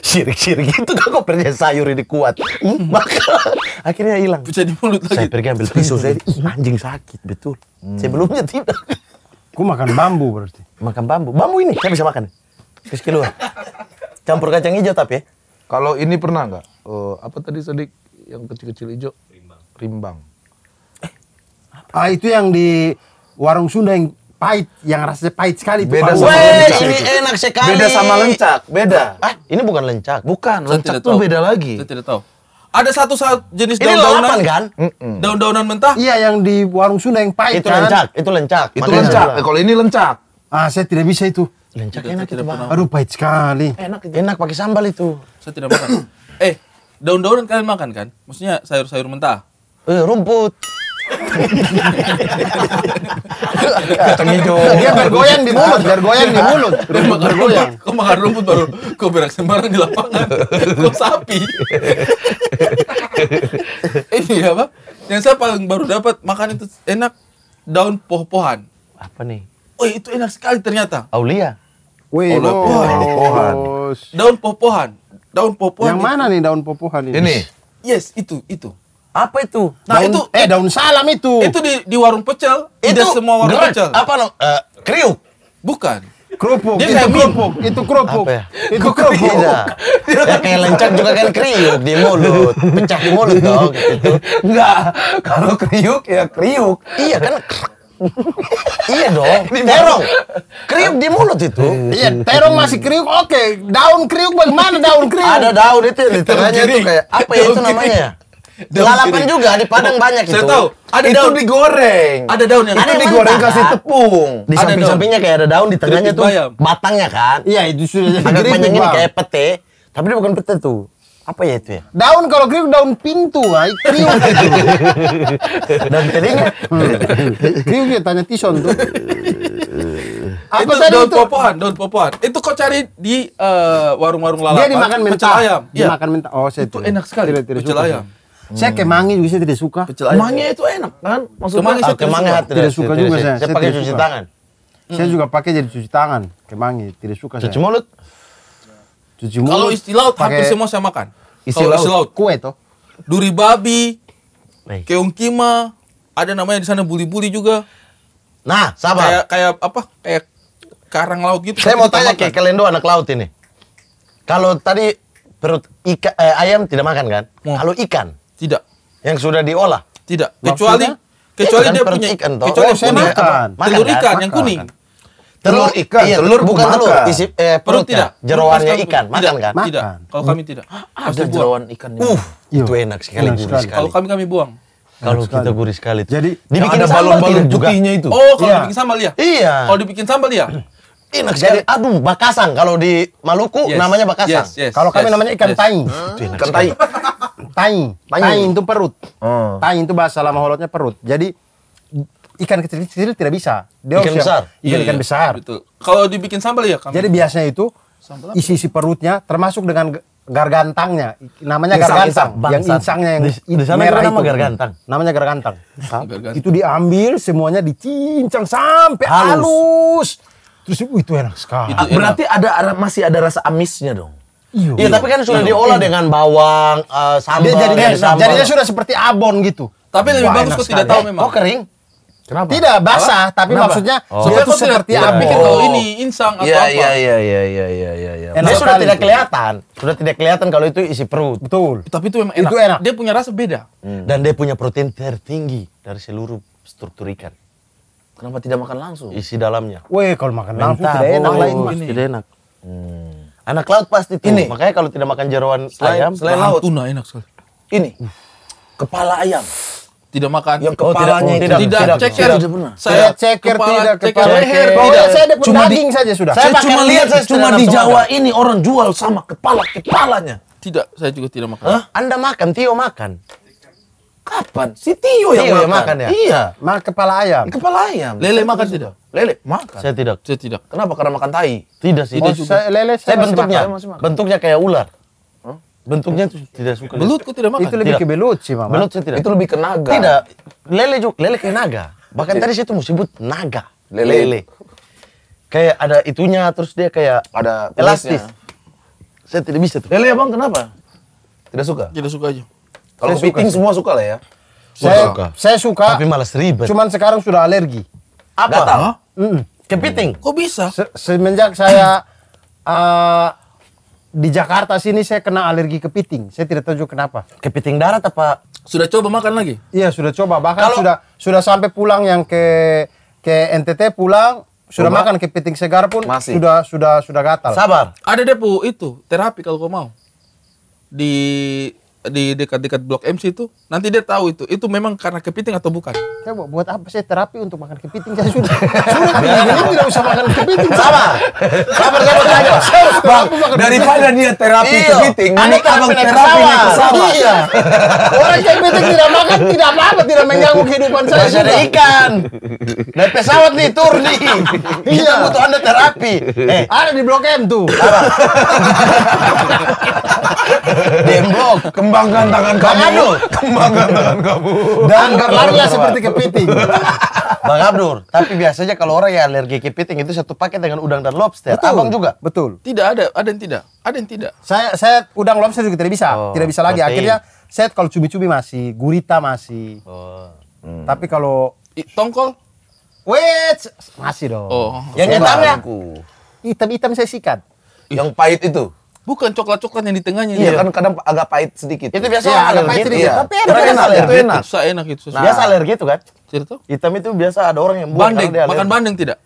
sirik-sirik itu kan kau percaya sayur ini kuat. Hmm, makan, akhirnya hilang. Bisa di mulut lagi. Saya pergi ambil pisau saya, anjing sakit betul. Hmm. Sebelumnya tidak. Ku makan bambu berarti. Makan bambu. Bambu ini saya bisa makan. Terus keluar Campur kacang hijau tapi ya. Kalau ini pernah nggak? Uh, apa tadi sedik yang kecil-kecil hijau? Rimbang. Rimbang. Eh, apa? ah itu yang di warung Sunda yang pahit, yang rasanya pahit sekali Beda sama lencak. ini enak sekali. Beda sama lencak, beda. Ah, ini bukan lencak. Bukan, lencak tuh beda lagi. Saya tidak tahu. Ada satu jenis daun-daunan kan? Daun-daunan mentah? Iya, yang di warung Sunda yang pahit itu kan? lencak, itu lencak. Itu lencak. Kalau ini lencak. Ah, saya tidak bisa itu. Lencak enak itu, Bang. Aduh, pahit sekali. Enak Enak pakai sambal itu. Saya tidak makan. eh, daun-daunan kalian makan kan? Maksudnya sayur-sayur mentah? Eh, rumput. Kacang hijau. Dia bergoyang di mulut, bergoyang di mulut. Dia makan rumput, kau makan rumput baru kau berak sembarang di lapangan. Kau sapi. Ini apa? Yang saya paling baru dapat makan itu enak daun poh-pohan. Apa nih? Oh itu enak sekali ternyata. Aulia. Wih, oh, poh-pohan. Daun poh-pohan. Daun poh-pohan. Yang mana nih daun poh-pohan ini? Ini. Yes, itu, itu. Apa itu? Nah, daun, itu eh daun salam itu. Itu di, di warung pecel. Itu Tidak semua warung gerak, pecel. Apa lo? Uh, eh, kriuk. Bukan. Kerupuk, itu kerupuk, itu kerupuk, ya? itu kerupuk. kerupuk. Ya kayak lencak juga kan kriuk di mulut, pecah di mulut dong gitu. Enggak, kalau kriuk ya kriuk. Iya kan iya dong, Di terong. Kriuk di mulut itu. Iya, terong masih kriuk. Oke, daun kriuk bagaimana daun kriuk? Ada daun itu literanya itu kayak apa ya itu namanya? Lalapan juga di Padang banyak itu. Saya tahu. Ada itu daun digoreng. Ada daun yang ada digoreng kan? kasih tepung. Di samping-sampingnya kayak ada daun di tengahnya tuh bayam. batangnya kan. Iya itu sudah. Agak panjang ini kayak pete. Tapi dia bukan pete tuh. Apa ya itu ya? Daun kalau kriuk daun pintu, ay. Kriuk itu. Iya. daun telinga. Iya. kriuk ya tanya Tison tuh. Apa itu daun itu? popohan, daun popohan. Itu kok cari di eh, warung-warung uh, lalapan. Dia dimakan mentah. Pecel ayam. Dimakan iya. mentah. Oh, saya itu, itu enak sekali. Pecel ayam. Hmm. Saya kemangi juga saya tidak suka. Kemangi itu enak kan? Ah, Maksudnya kemangi saya ah, kemangi tidak, suka. tidak suka juga saya. Saya, pakai cuci tangan. Saya hmm. juga pakai jadi cuci tangan. Kemangi tidak suka saya. Cuci mulut. Cuci mulut. Kalau istilah hampir semua saya makan. Istilah laut. Kue toh. Duri babi. Keong kima. Ada namanya di sana buli-buli juga. Nah, sabar. Kayak kayak apa? Kayak karang laut gitu. Saya mau tanya ke kalian dua anak laut ini. Kalau tadi perut ika, eh, ayam tidak makan kan? Kalau ikan, tidak. Yang sudah diolah? Tidak. Kecuali iya, kecuali ya, dia punya ikan toh. kecuali oh, saya makan. makan. Telur kan? ikan makan. yang kuning. Telur ikan, iya, telur bukan telur, isi eh, perut tidak. Jeroannya ikan, makan kan? Tidak. Kalau kami tidak. Ah, ada jeroan ikan. Uh, itu iya. enak sekali, gurih sekali. Kalau kami kami buang. Kalau kita gurih sekali. Jadi dibikin ada balon-balon putihnya itu. Oh, kalau iya. dibikin sambal ya? Iya. Kalau dibikin sambal ya? enak sekali. Jadi, aduh, bakasang kalau di Maluku yes. namanya bakasang. Yes, yes, kalau kami yes, namanya ikan yes. tai. Hmm. Ikan tai. tai tai itu perut hmm. tai itu bahasa lama holotnya perut jadi ikan kecil-kecil tidak bisa dia ikan besar ikan, iya, ikan iya. besar gitu. kalau dibikin sambal ya jadi biasanya itu isi-isi perutnya termasuk dengan gargantangnya namanya insang, gargantang yang insangnya yang di, di merah itu nama gargantang namanya gargantang. itu diambil semuanya dicincang sampai halus, halus. terus itu enak sekali berarti ada masih ada rasa amisnya dong Iya, iya, tapi kan sudah iya. diolah dengan bawang, uh, sambal, jadi, eh, sambal. Jadinya sudah seperti abon gitu. Tapi lebih Wah, bagus kok tidak tahu memang. Oh kering. Kenapa? Tidak basah, Apa? tapi Kenapa? maksudnya oh. Supaya itu seperti tidak, abon. Kalau ini insang iya, atau ya, apa? Iya iya iya iya iya iya ya. Dia sudah tidak kelihatan, sudah tidak kelihatan kalau itu isi perut. Betul. Tapi itu memang enak. Itu enak. Dia punya rasa beda. Hmm. Dan dia punya protein tertinggi dari seluruh struktur ikan. Kenapa tidak makan langsung? Isi dalamnya. Weh, kalau makan langsung tidak enak lah ini. Tidak enak. Hmm. Anak laut pasti tuh. Ini. Makanya kalau tidak makan jeroan selain, ayam, selain laut. Tuna enak sekali. Ini. Kepala ayam. Tidak makan. Yang oh, kepalanya oh, tidak, itu. Tidak, tidak, tidak ceker. Tidak pernah. Saya tidak ceker, kepala, tidak kepala. Ceker, leher, tidak. Oh, saya ada pun daging di, saja sudah. Saya, saya cuma lihat saya cuma di Jawa ada. ini orang jual sama kepala kepalanya. Tidak, saya juga tidak makan. Hah? Anda makan, Tio makan. Kapan? Si Tio yang Tio makan. makan ya? Iya. Makan kepala ayam. Kepala ayam. Lele makan tidak? Lele makan. Saya tidak. Saya tidak. Kenapa? Karena makan tai. Tidak sih. Tidak Saya, lele saya, saya bentuknya. Masih makan. Bentuknya kayak ular. Bentuknya itu tidak suka. Belut? Belutku tidak makan. Itu lebih tidak. ke belut sih, Mama. Belut saya tidak. Itu lebih ke naga. Tidak. Lele juga, lele kayak naga. Bahkan tadi saya tuh mau sebut naga. Lele. lele. Kayak ada itunya terus dia kayak ada elastis. Saya tidak bisa tuh. Lele Abang kenapa? Tidak suka? Tidak suka aja. Kalau kepiting semua suka lah ya. Saya suka. saya suka. Tapi malas ribet. Cuman sekarang sudah alergi. Apa? Gatal. Mm -mm. Kepiting. Kok bisa? Se semenjak saya uh, di Jakarta sini saya kena alergi kepiting. Saya tidak tahu juga kenapa. Kepiting darat apa? Sudah coba makan lagi? Iya, sudah coba. Bahkan Kalau... sudah sudah sampai pulang yang ke ke NTT pulang sudah makan kepiting segar pun Masih. sudah sudah sudah gatal. Sabar. Ada depo itu terapi kalau kau mau. Di di dekat-dekat blok MC itu nanti dia tahu itu itu memang karena kepiting atau bukan saya mau buat apa saya terapi untuk makan kepiting saya sudah sudah tidak, tidak usah makan kepiting sama sama sama saya bang mana dia terapi iya. kepiting ini abang terapi ini sama iya orang kepiting tidak makan tidak apa-apa tidak mengganggu kehidupan saya saya ada ikan naik pesawat nih tur nih iya butuh anda terapi eh ada di blok M tuh apa Demblok, Kembangkan tangan kamu. Bang Abdur. Kembangkan tangan kamu. Dan berlarilah seperti kepiting. Bang Abdul, tapi biasanya kalau orang yang alergi kepiting itu satu paket dengan udang dan lobster. Betul. Abang juga? Betul. Tidak ada, ada yang tidak. Ada yang tidak. Saya saya udang lobster juga tidak bisa. Oh, tidak bisa lagi. Protein. Akhirnya saya kalau cumi-cumi masih, gurita masih. Oh. Hmm. Tapi kalau I, tongkol Wait, masih dong. Oh. Yang hitamnya? Hitam-hitam saya sikat. Yang pahit itu? Bukan coklat-coklat yang di tengahnya Iya kan kadang agak pahit sedikit. Itu biasa ya, agak pahit sedikit. Iya. Tapi ada biasa enak. Itu enak. Susah enak itu. Nah, biasa alergi itu kan? Cerita? Hitam itu biasa ada orang yang buat bandeng. Dia makan bandeng tidak?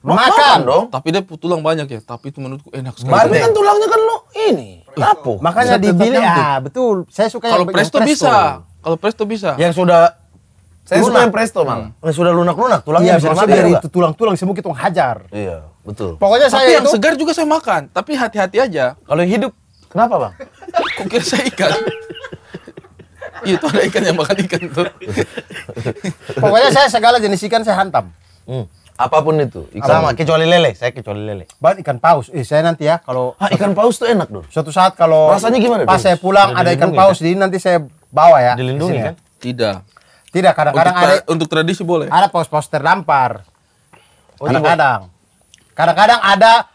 Makan, makan dong. Tapi dia tulang banyak ya. Tapi itu menurutku enak sekali. Bandeng kan tulangnya kan lo ini. Apa? Makanya dibilang ya ah, betul. Saya suka Kalau presto bisa. Kalau presto bisa. Yang sudah saya lunak. suka yang presto malah. Hmm. Sudah lunak-lunak tulangnya iya, bisa Dari itu tulang-tulang semua kita hajar. Iya, betul. Pokoknya tapi saya yang itu... segar juga saya makan, tapi hati-hati aja. Kalau yang hidup, kenapa bang? Kok kira saya ikan? Iya, itu ada ikan yang makan ikan tuh. Pokoknya saya segala jenis ikan saya hantam. Hmm. Apapun itu, ikan. Sama, kecuali lele, saya kecuali lele. Ban ikan paus. Eh, saya nanti ya kalau ah, ikan paus tuh enak, dong. Suatu saat kalau rasanya gimana? Pas dong? saya pulang ada ikan ya? paus kan? di nanti saya bawa ya. Dilindungi ya? kan? Ya. Tidak. Tidak, kadang-kadang ada untuk tradisi boleh. Ada pos-pos terdampar. Kadang-kadang. Oh, kadang-kadang ada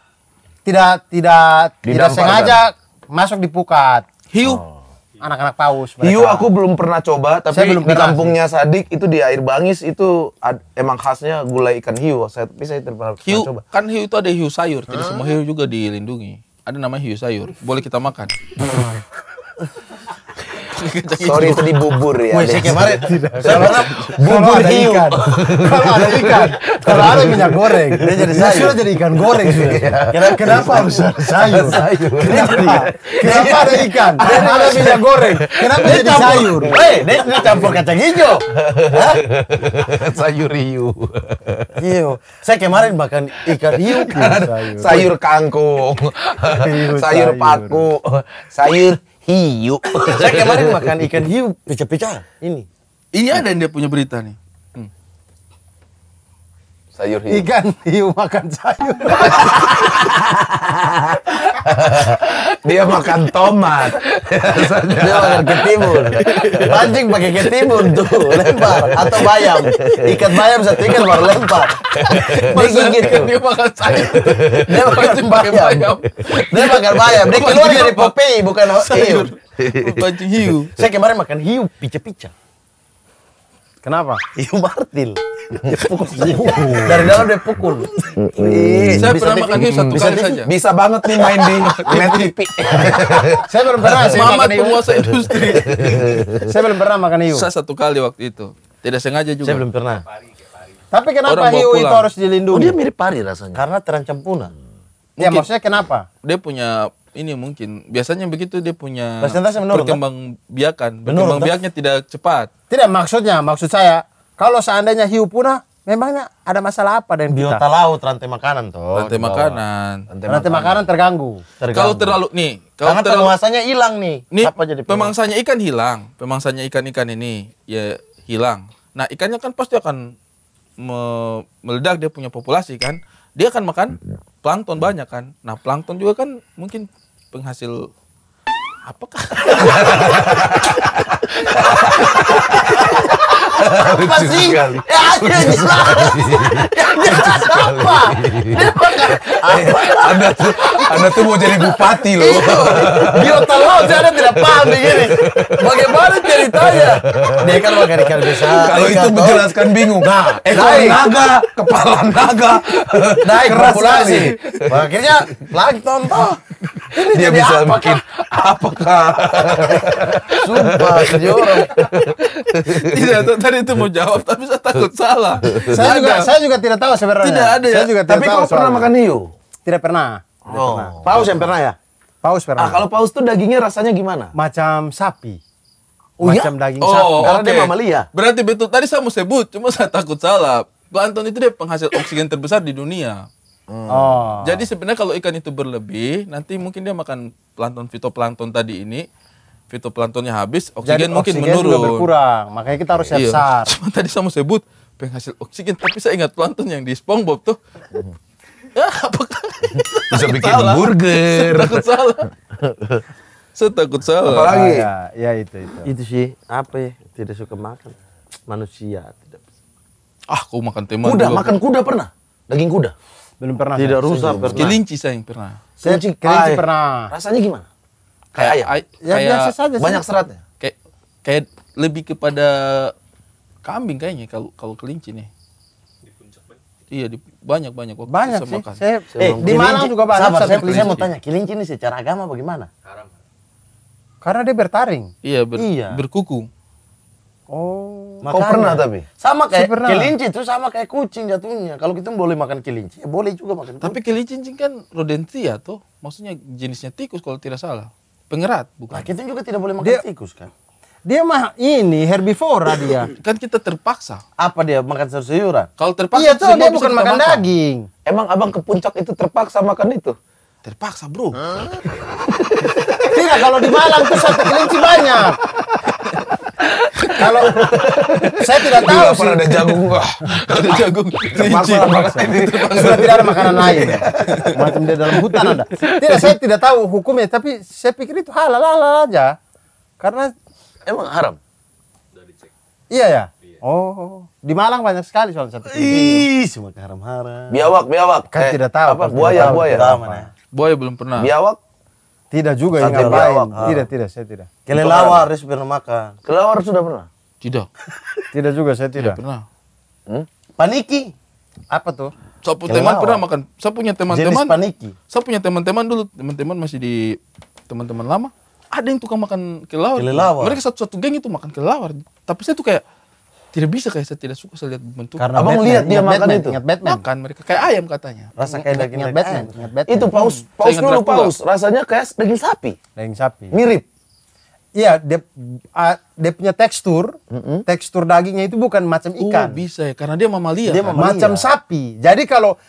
tidak tidak Didampar tidak sengaja kan? masuk di pukat. Hiu. Oh. Anak-anak paus. Mereka. Hiu aku belum pernah coba, tapi belum di kampungnya Sadik itu di air bangis itu ad, emang khasnya gulai ikan hiu. Saya, tapi saya tidak pernah, hiu, coba. Kan hiu itu ada hiu sayur, hmm. semua hiu juga dilindungi. Ada namanya hiu sayur, boleh kita makan. Sorry itu ya, bubur ya. Wih, kemarin. Saya bubur ada hiu. Kalau ada ikan, kalau ada minyak goreng. Dia jadi nah, sayur. Sudah jadi ikan goreng sudah. Iya. Kenapa harus sayur? Kenapa ada ikan? Kenapa ada minyak goreng. Kenapa jadi sayur? Hei, dia campur kacang hijau. Sayur hiu. Hiu. Iya. Saya kemarin makan ikan hiu. Sayur kangkung. Sayur paku. Sayur hiu. Saya kemarin makan ikan hiu pecah-pecah. Ini. Ini ada yang dia punya berita nih sayur hiu. Ikan hiu makan sayur. dia makan tomat. dia makan ketimun. Pancing pakai ketimun tuh, lempar atau bayam. Ikat bayam satu ikan baru lempar. dia gigit tuh. Dia makan sayur. Dia makan bayam. Dia makan bayam. Dia keluar dari Popeye bukan sayur. Pancing hiu. Saya kemarin makan hiu pica-pica. Kenapa? Hiu martil. Dari dalam dia pukul. Saya pernah makan satu kali saja. Bisa banget nih main di net TV. saya belum pernah sih makan penguasa industri. saya belum pernah makan hiu. Saya satu kali waktu itu. Tidak sengaja juga. Saya belum pernah. Tapi kenapa hiu itu harus dilindungi? Oh, dia mirip pari rasanya. Karena terancam punah. Ya maksudnya kenapa? Dia punya ini mungkin biasanya begitu dia punya persentase berkembang biakan berkembang biaknya tidak cepat tidak maksudnya maksud saya kalau seandainya hiu punah, memangnya ada masalah apa dengan biota kita? laut rantai makanan toh rantai makanan rantai, rantai makanan. makanan terganggu, terganggu. kalau terlalu nih kalau Karena terlalu penguasanya hilang nih nih apa jadi pemangsanya ikan hilang pemangsanya ikan-ikan ini ya hilang nah ikannya kan pasti akan me meledak dia punya populasi kan dia akan makan plankton banyak kan nah plankton juga kan mungkin penghasil apakah apa sih? Sekali. Ya, ya jelas. ya jelas apa? Anda tuh, Anda tuh mau jadi bupati loh. Dia Di otak lo saya tidak paham begini. Bagaimana ceritanya? Dia kan warga negara desa. Kalau itu menjelaskan bingung. Nah, ekor naik. naga, kepala naga, naik keras populasi. Akhirnya plankton toh. Ini dia bisa apakah? bikin apakah? Sumpah, jadi Tidak, iya, tadi itu mau jawab tapi saya takut salah. saya juga saya juga tidak tahu sebenarnya. Tidak ada ya. Saya tapi kau pernah makan hiu? Tidak pernah. Tidak oh. pernah. Paus yang pernah ya? Paus pernah. Ah, kalau paus tuh dagingnya rasanya gimana? Macam sapi. Oh, iya? macam ya? daging oh, sapi. Karena okay. dia mamalia. Berarti betul. Tadi saya mau sebut, cuma saya takut salah. Planton itu dia penghasil oksigen terbesar di dunia. Hmm. Oh. oh. Jadi sebenarnya kalau ikan itu berlebih, nanti mungkin dia makan plankton fitoplankton tadi ini, fitoplanktonnya habis, oksigen Jadi, mungkin oksigen menurun. Juga berkurang, makanya kita harus siap sar. Cuma tadi saya mau sebut penghasil oksigen, tapi saya ingat plankton yang di SpongeBob tuh. ya, bisa bikin salah. burger? Saya takut salah. Saya takut salah. Apalagi? Ah, ya, ya itu itu. Itu sih apa ya? Tidak suka makan manusia tidak. Ah, kau makan teman. Kuda, juga. makan kuda pernah? Daging kuda? Belum pernah. Tidak rusak pernah. Kelinci saya yang pernah. Kelinci, kelinci pernah. Rasanya gimana? kayak ayam. Ay ya, kayak biasa saja. Banyak seratnya. Kayak kayak lebih kepada kambing kayaknya kalau kalau kelinci nih. Di puncak banyak. Iya, di banyak banyak waktu banyak sih. Makan. Saya, eh, di Malang juga banyak. Sabar, saya, saya mau tanya, kelinci ini secara agama bagaimana? Haram. Karena dia bertaring. Iya, ber, iya. berkuku. Oh, Makanya. kau pernah tapi? Sama kayak pernah. kelinci itu sama kayak kucing jatuhnya. Kalau kita boleh makan kelinci, ya boleh juga makan. Tapi kelinci kan rodentia ya, tuh, maksudnya jenisnya tikus kalau tidak salah. Pengerat, bukan. Nah, kita juga tidak boleh makan dia, tikus kan. Dia mah ini herbivora dia. kan kita terpaksa. Apa dia makan sayur-sayuran? Kalau terpaksa Iya tuh dia bukan makan daging. Emang Abang ke puncak itu terpaksa makan itu? Terpaksa, Bro. Tidak, kalau di Malang tuh sate kelinci banyak. Kalau saya tidak tahu Bila sih. ada jagung, wah. Ada jagung. Terpaksa, terpaksa. Sudah tidak ada makanan lain. Ya. Macam dia dalam hutan ada. Tidak, saya tidak tahu hukumnya, tapi saya pikir itu halal halal aja. Karena emang haram. Iya ya. Iya. Oh, di Malang banyak sekali soal satu. Ih, semua haram-haram. Biawak, biawak. Kan eh, tidak tahu. Apa buaya, buaya. buaya belum pernah. Biawak tidak juga yang ngapain. Tidak, tidak, saya tidak. Kelelawar ris pernah makan. Kelelawar sudah pernah? Tidak. tidak juga, saya iya, tidak. Ya, pernah. Hmm? Paniki. Apa tuh? Saya punya teman pernah makan. Saya punya teman-teman. Jenis paniki. Saya punya teman-teman dulu, teman-teman masih di teman-teman lama. Ada yang tukang makan kelelawar. kelelawar. Mereka satu-satu geng itu makan kelelawar. Tapi saya tuh kayak tidak bisa kayak saya tidak suka saya lihat bentuk. Karena Abang lihat dia makan Batman, itu. Batman. Makan mereka kayak ayam katanya. Rasa kayak daging ayam. Batman. Batman. Itu paus, hmm. paus dulu paus. Rasanya kayak daging sapi. Daging sapi. Mirip. Iya, dia, uh, dia punya tekstur, mm-hmm. tekstur dagingnya itu bukan macam oh, ikan. Oh, bisa ya, karena dia mamalia. Dia kan? mamalia. macam iya. sapi. Jadi kalau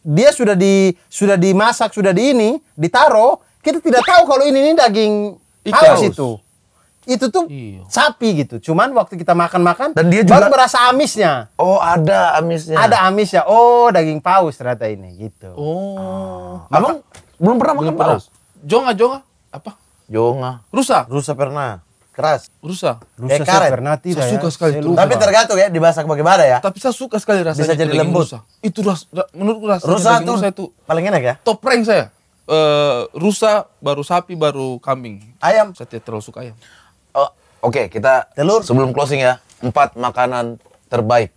dia sudah di sudah dimasak, sudah di ini, ditaruh, kita tidak tahu kalau ini, ini daging ikan. itu itu tuh iya. sapi gitu. Cuman waktu kita makan-makan dan dia juga baru berasa amisnya. Oh, ada amisnya. Ada amisnya. Oh, daging paus ternyata ini gitu. Oh. Ah. Abang belum pernah makan paus? Jonga, jonga. Apa? Jonga. Rusa. Rusa pernah. Keras. Rusa. Rusa eh, karet. pernah tidak saya ya? suka sekali itu. Tapi tergantung ya dimasak bagaimana ya. Tapi saya suka sekali rasanya. Bisa jadi lembut. Rusa. Itu ras, menurutku rasanya rusa itu, rusa itu paling enak ya. Top rank saya. Uh, rusa baru sapi baru kambing. Ayam. Saya tidak terlalu suka ayam oh, oke okay, kita telur sebelum closing ya empat makanan terbaik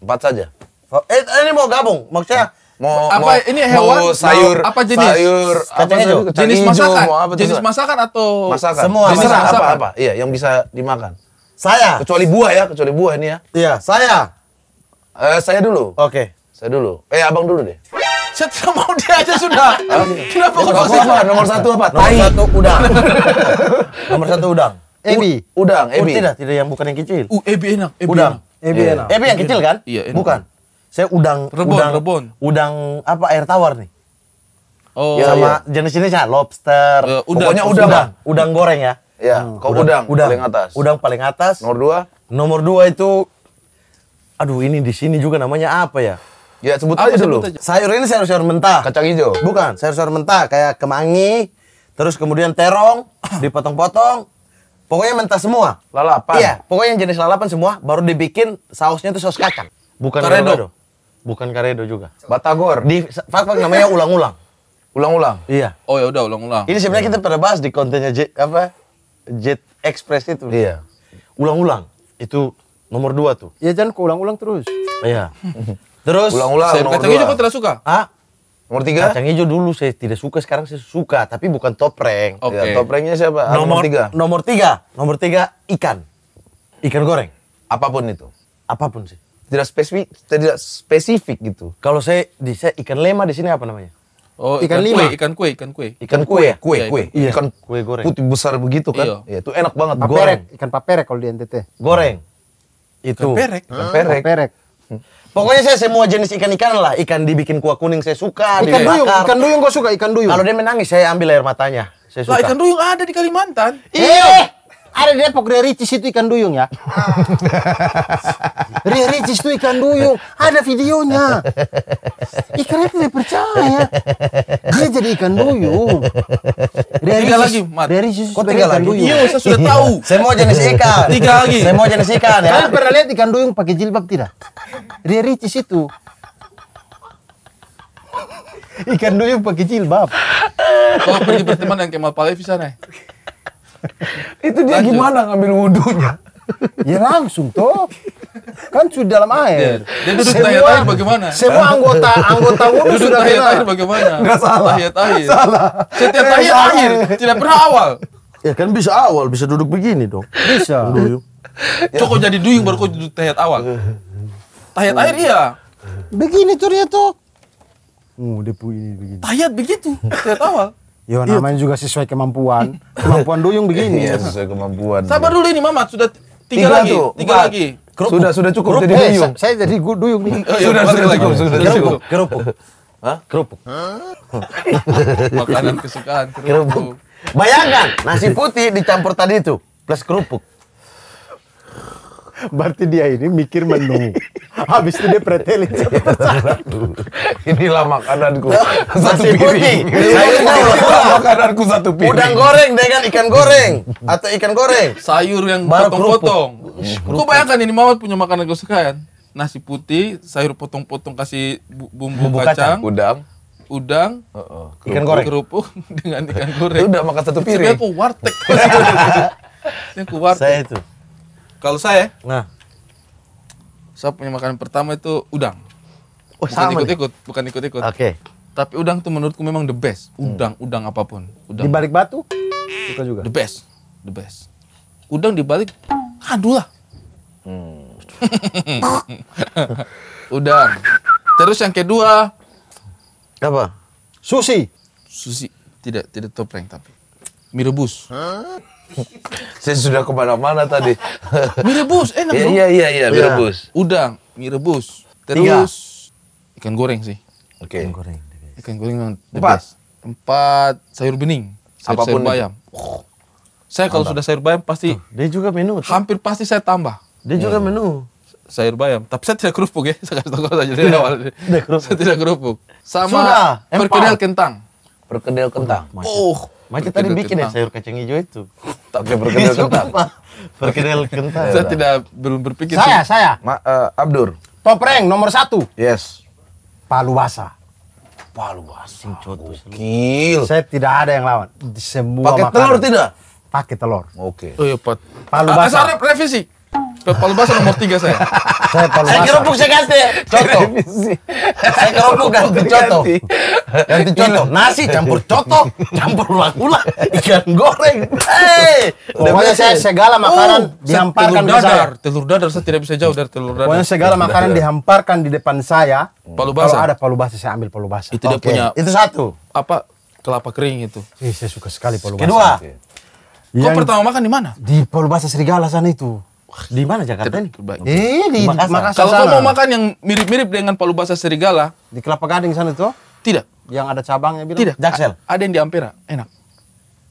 empat saja oh, eh ini mau gabung maksudnya mau apa mau, ini hewan mau sayur apa jenis sayur kacang hijau jenis masakan mau apa, jenis masakan atau masakan semua jenis masakan. apa apa iya yang bisa dimakan saya kecuali buah ya kecuali buah ini ya iya saya eh, saya dulu oke okay. saya dulu eh abang dulu deh saya mau dia aja sudah. Kenapa kok Nomor satu apa? Nomor satu udang. nomor satu udang. Ebi. Udang, oh, ebi. Oh, tidak, tidak yang bukan yang kecil. Uh, ebi enak, ebi udang. Ebi iya, enak. Ebi yang kecil kan? Iya, enak. Bukan. Saya udang rebon, udang rebon. Udang apa air tawar nih. Oh, ya, sama iya. jenis ini lobster. Uh, udang, Pokoknya udang, udang, udang goreng ya. Iya, hmm, kok udang, udang, paling atas. Udang paling atas. Nomor dua? Nomor dua itu Aduh, ini di sini juga namanya apa ya? Ya sebut aja dulu. Sayur ini sayur-sayur mentah. Kacang hijau. Bukan, sayur-sayur mentah kayak kemangi, terus kemudian terong dipotong-potong, Pokoknya mentah semua. Lalapan. Iya, pokoknya yang jenis lalapan semua baru dibikin sausnya itu saus kacang. Bukan karedo. karedo. Bukan karedo juga. Batagor. Di fak-fak namanya ulang-ulang. Ulang-ulang. Iya. Oh ya udah ulang-ulang. Ini sebenarnya iya. kita pernah bahas di kontennya Jet apa Jet Express itu. Iya. Ulang-ulang. Itu nomor dua tuh. Iya jangan keulang-ulang terus. Iya. terus. Ulang-ulang. Kacang hijau kau tidak suka? Ah? Nomor tiga? Kacang hijau dulu saya tidak suka, sekarang saya suka, tapi bukan rank. Oke. Okay. Ya, ranknya siapa? Ah, nomor, nomor tiga. Nomor tiga. Nomor tiga ikan. Ikan goreng. Apapun itu. Apapun sih. Tidak spesifik, tidak spesifik gitu. Kalau saya di saya ikan lema di sini apa namanya? Oh, ikan, ikan lima. Kue, ikan kue, ikan kue. Ikan kue, kue, kue, kue. Iya. Ikan kue goreng. Putih besar begitu kan? Iya. iya, itu enak banget paperek. goreng. Ikan paperek kalau di NTT. Goreng. Itu. Paperek. Paperek. Hmm. Ikan Pokoknya saya semua jenis ikan ikan lah. Ikan dibikin kuah kuning saya suka. Ikan duyung, ikan duyung gue suka, ikan duyung. Kalau dia menangis saya ambil air matanya. Saya suka. Lah ikan duyung ada di Kalimantan. Iya. Eh, ada di Depok dari Ricis itu ikan duyung ya. Dari Ricis itu ikan duyung. Ada videonya. Ikan itu dipercaya dia jadi ikan duyung. tiga lagi, Mat. Dari Yesus Kok tiga lagi? Iya, saya sudah tahu. saya mau jenis ikan. Tiga lagi. Saya mau jenis ikan ya. Kalian pernah lihat ikan duyung pakai jilbab tidak? Dari di situ Ikan duyung pakai jilbab. Kalau pergi berteman dengan Kemal Palevi sana. Eh? itu dia Lanjut. gimana ngambil wudhunya? ya langsung toh kan sudah dalam air. jadi dia duduk tahiyat air bagaimana? Semua anggota anggota wudhu sudah tahiyat air bagaimana? Enggak salah. Tahiyat air. Salah. Setiap tahiyat air tidak pernah awal. Ya kan bisa awal, bisa duduk begini dong. Bisa. Duyung. Ya. jadi duyung baru kau duduk tahiyat awal. Tahiyat air iya. Begini tuh. Oh, depu ini begini. Tahiyat begitu, tahiyat awal. Ya namanya juga sesuai kemampuan. Kemampuan duyung begini. Iya, sesuai kemampuan. Sabar dulu ini Mamat sudah tiga, tiga lagi, tuh. tiga Empat. lagi. Kerupuk. Sudah sudah cukup kerupuk. jadi eh, duyung. Saya jadi duyung nih. Oh, iya, sudah sudah cukup. Sudah cukup. Kerupuk. Hah? Kerupuk. Makanan kesukaan kerupuk. kerupuk. Bayangkan nasi putih dicampur tadi itu plus kerupuk. Berarti dia ini mikir menu. Habis itu dia pretelin satu persatu. Inilah makananku. Nah, satu Masih piring. Inilah makananku satu piring. Udang goreng dengan ikan goreng atau ikan goreng. Sayur yang potong-potong. Kau bayangkan ini Mamat punya makanan kesukaan. Nasi putih, sayur potong-potong kasih bumbu, bumbu kacang, kacang, udang, udang, uh -uh. ikan goreng, kerupuk dengan ikan goreng. Udah makan satu piring. aku warteg. ku warteg. Saya itu. Kalau saya, nah, saya punya makanan pertama itu udang. Oh, bukan ikut-ikut, bukan ikut-ikut. Oke. Okay. Tapi udang tuh menurutku memang the best. Udang, hmm. udang apapun. Udang. Di balik batu? Suka juga. The best, the best. Udang di balik, aduh lah. Hmm. udang. Terus yang kedua, apa? Sushi. Sushi. Tidak, tidak topeng tapi. Mie rebus. Saya sudah kemana-mana tadi. mie enak ya, dong. Iya, iya, iya, mie rebus. Udang, mie rebus. Terus, Tiga. ikan goreng sih. Oke. Okay. Ikan goreng. Ikan goreng memang Empat. Empat, sayur bening. Sayur, Apapun sayur bayam. Oh. Saya kalau sudah sayur bayam pasti. Tuh, dia juga menu. Tuh. Hampir pasti saya tambah. Dia juga iya. menu sayur bayam. Tapi saya tidak kerupuk ya. Saya kasih tahu saja iya. dari awal. Tidak kerupuk. Saya tidak kerupuk. Sama Sudah, perkedel kentang. Perkedel kentang. oh macet tadi bikin ya sayur kacang hijau itu. Tapi berkedel kentang. berkedel kentang. Saya tidak belum berpikir. Saya, sih. saya. Ma, uh, Abdur. topeng nomor satu. Yes. Palu basah. Palu basah. Gokil. Saya tidak ada yang lawan. Semua Pakai telur tidak? Pakai telur. Oke. Okay. Oh, iya, Pat. Palu Asal ah, ah, revisi. Palu basah nomor tiga saya. saya palu basah. Saya kerupuk saya ganti. Coto. saya kerupuk ganti coto. Ganti coto. Nasi campur coto, campur ulang ikan goreng. Hei, pokoknya saya segala makanan uh, dihamparkan telur dadar. Saya. Telur dadar saya tidak bisa jauh dari telur dadar. Pokoknya segala makanan dihamparkan di depan saya. Palu basah. Kalau ada palu basah saya ambil palu basah. Itu dia punya. Itu satu. Apa kelapa kering itu. Ih, saya suka sekali palu basah. Kedua. Kau pertama makan di mana? Di palu basah serigala sana itu. Di mana Jakarta nih? Eh, di Makassar. Makassar Kalau kau mau makan yang mirip-mirip dengan palu basah serigala, di Kelapa Gading sana tuh? Tidak. Yang ada cabangnya bilang? Tidak. Jaksel. A ada yang di Ampera, enak.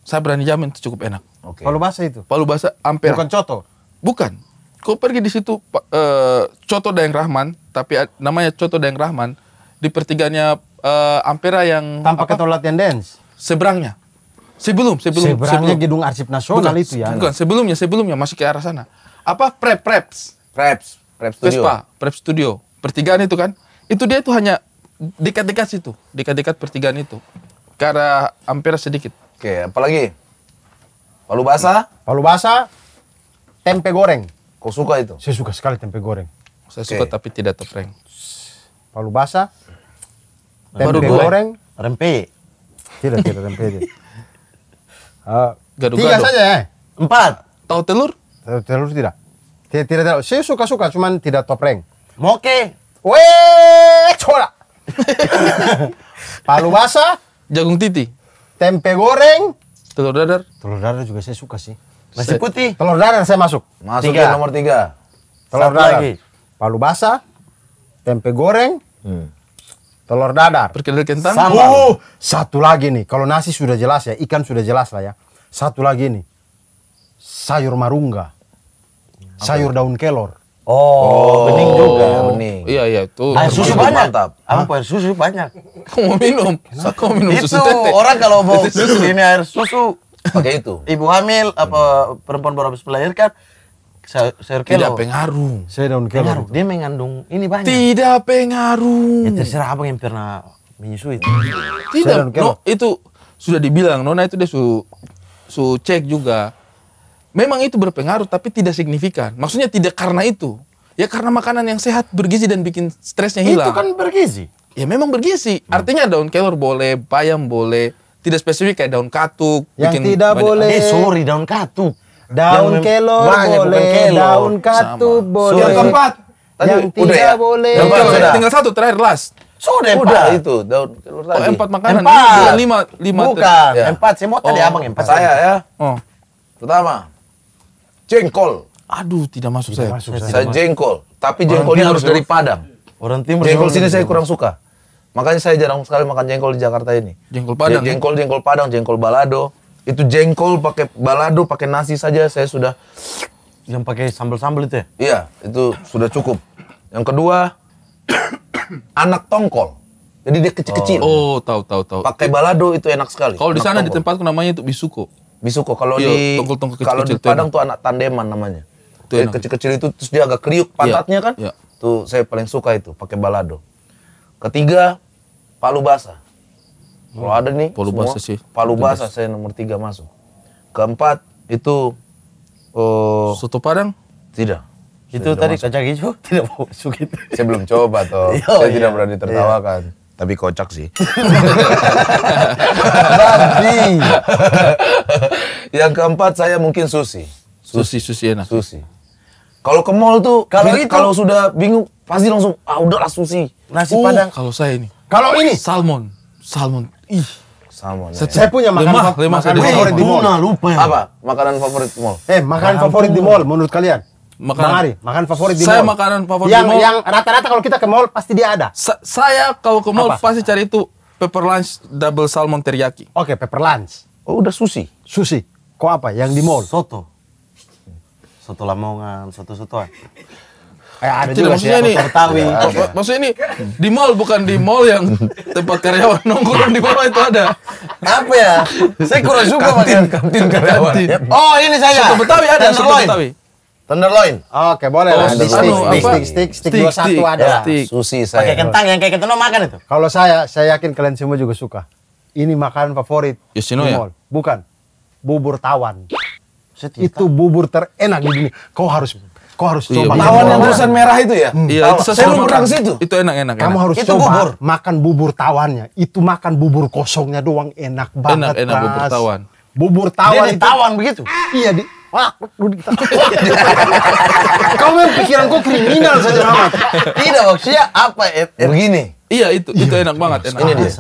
Saya berani jamin itu cukup enak. Okay. Palu basah itu? Palu basah Ampera. Bukan coto. Bukan. Kau pergi di situ uh, coto Dayang Rahman, tapi namanya coto Dayang Rahman di pertigaannya uh, Ampera yang tanpa ketolak latihan dance. Seberangnya. Sebelum, sebelum, Seberangnya gedung arsip nasional bukan, itu ya. Bukan, sebelumnya, sebelumnya masih ke arah sana apa prep preps preps preps studio Vespa prep studio pertigaan itu kan itu dia itu hanya dekat-dekat situ dekat-dekat pertigaan itu karena hampir sedikit oke apalagi palu basah palu basah tempe goreng kau suka itu saya suka sekali tempe goreng saya oke. suka tapi tidak topeng palu basah tempe Baru ya? goreng rempe tidak tidak rempe uh, eh, tiga saja ya empat tahu telur terus tidak? Tidak, tidak, tidak. Saya suka-suka, cuman tidak top rank. Oke. Weh, cola. Palu basah. Jagung titi. Tempe goreng. Telur dadar. Telur dadar juga saya suka sih. Nasi putih. Telur dadar saya masuk. Masuk tiga. nomor tiga. Telur Satu dadar. Lagi. Palu basah. Tempe goreng. Hmm. Telur dadar. Perkedel kentang. Sambal. Oh, uh, satu lagi nih. Kalau nasi sudah jelas ya, ikan sudah jelas lah ya. Satu lagi nih. Sayur marungga sayur daun kelor. Oh, oh. bening juga, oh. bening. Iya iya itu. Air susu banyak. Mantap. Apa air susu banyak? Kamu minum. Kau minum itu, susu tete. orang kalau mau susu. ini air susu pakai itu. Ibu hamil apa perempuan baru habis melahirkan sayur kelor. Tidak pengaruh. Saya daun kelor. Pengaruh. Dia mengandung ini banyak. Tidak pengaruh. Ya terserah abang yang pernah menyusui. Tidak. No, itu sudah dibilang Nona itu dia su su cek juga Memang itu berpengaruh tapi tidak signifikan. Maksudnya tidak karena itu. Ya karena makanan yang sehat bergizi dan bikin stresnya hilang. Itu kan bergizi. Ya memang bergizi. Hmm. Artinya daun kelor boleh, bayam boleh. Tidak spesifik kayak daun katuk. Yang bikin tidak boleh. Eh sorry daun katuk. Daun kelor banyak, boleh, kelor. daun katuk boleh. Yang keempat. Tadi yang tidak ya? boleh. Yang keempat, sudah. Tinggal satu terakhir last. Sudah empat. Udah itu daun kelor tadi. Oh empat makanan. Empat. Ini iya, lima, lima. Bukan. Ya. Empat. Saya mau tadi oh, abang empat. Saya ya. Oh. Pertama, Jengkol. Aduh, tidak masuk tidak saya. Masuk saya, saya jengkol, tapi jengkolnya harus dari Padang. Orang timur. Jengkol sini saya kurang suka. Makanya saya jarang sekali makan jengkol di Jakarta ini. Jengkol Padang. Ya? Jengkol jengkol Padang, jengkol balado. Itu jengkol pakai balado, pakai nasi saja saya sudah yang pakai sambal-sambal itu ya? Iya, itu sudah cukup. Yang kedua anak tongkol. Jadi dia kecil-kecil. Oh, tahu tahu tahu. Pakai balado itu enak sekali. Kalau di sana di tempatku namanya itu bisuko. Bisuko kalau iya, di kalau di Padang tuh anak tandeman namanya. Itu kecil-kecil itu terus dia agak kriuk iya, pantatnya ya, kan. Ya. Tuh saya paling suka itu pakai balado. Ketiga palu basah. Kalau hmm, ada nih palu semua, basah sih. Palu Basa saya nomor tiga masuk. Keempat itu uh, soto Padang? Tidak. Itu tadi kacang hijau tidak mau masuk itu. Saya belum coba toh. Yo, iya, saya iya. tidak berani tertawakan. Iya tapi kocak sih. yang keempat saya mungkin Susi. Susi, sushi enak. Sushi. Kalau ke mall tuh kalau kalau sudah bingung pasti langsung ah udahlah Susi. Nasi uh, padang. Kalau saya ini. Kalau ini salmon. Salmon. Ih. Salmon. Ya. Saya, saya punya makanan, lemah, makanan favorit di mall. Apa? Makanan favorit di mall. Eh, makanan Ampun. favorit di mall menurut kalian? makanan Bang Ari, makanan favorit di saya mall. makanan favorit yang, di mall. Yang rata-rata kalau kita ke mall pasti dia ada. Sa saya kalau ke mall Apa? pasti cari itu pepper lunch double salmon teriyaki. Oke, okay, pepper lunch. Oh, udah sushi. Sushi. Kok apa? Yang di mall? Soto. Soto Lamongan, soto-sotoan. Eh, ada Tidak, juga maksudnya sih, Betawi. Ya, maksudnya ini di mall bukan di mall yang tempat karyawan nongkrong di bawah itu ada. Apa ya? Saya kurang suka kantin, makan kantin karyawan. Oh, ini saya. Soto Betawi ada, soto Betawi. Tenderloin. Oke, boleh oh, lah. Stick, stick, stick, stick, stick, stick, stick, stick, ada. Stick. Susi saya. Pakai kentang yang kayak kentang gitu, lo makan itu. Kalau saya, saya yakin kalian semua juga suka. Ini makanan favorit. Yoshino ya? Bukan. Bubur tawan. Setita. Ya? Itu bubur terenak di dunia. Kau harus kau harus iya, Tawan yang tulisan merah itu ya? Hmm. Iya, itu saya belum pernah ke situ. Itu enak-enak. Kamu enak. harus itu coba bubur. makan bubur tawannya. Itu makan bubur kosongnya doang enak banget. Enak, enak bubur tawan. Bubur tawan. Dia ditawan begitu? Iya, di, Kau memang pikiran kau kriminal saja Rahmat. Tidak maksudnya apa? ya Begini. Iya itu itu iya. enak banget. Enak. Ini dia.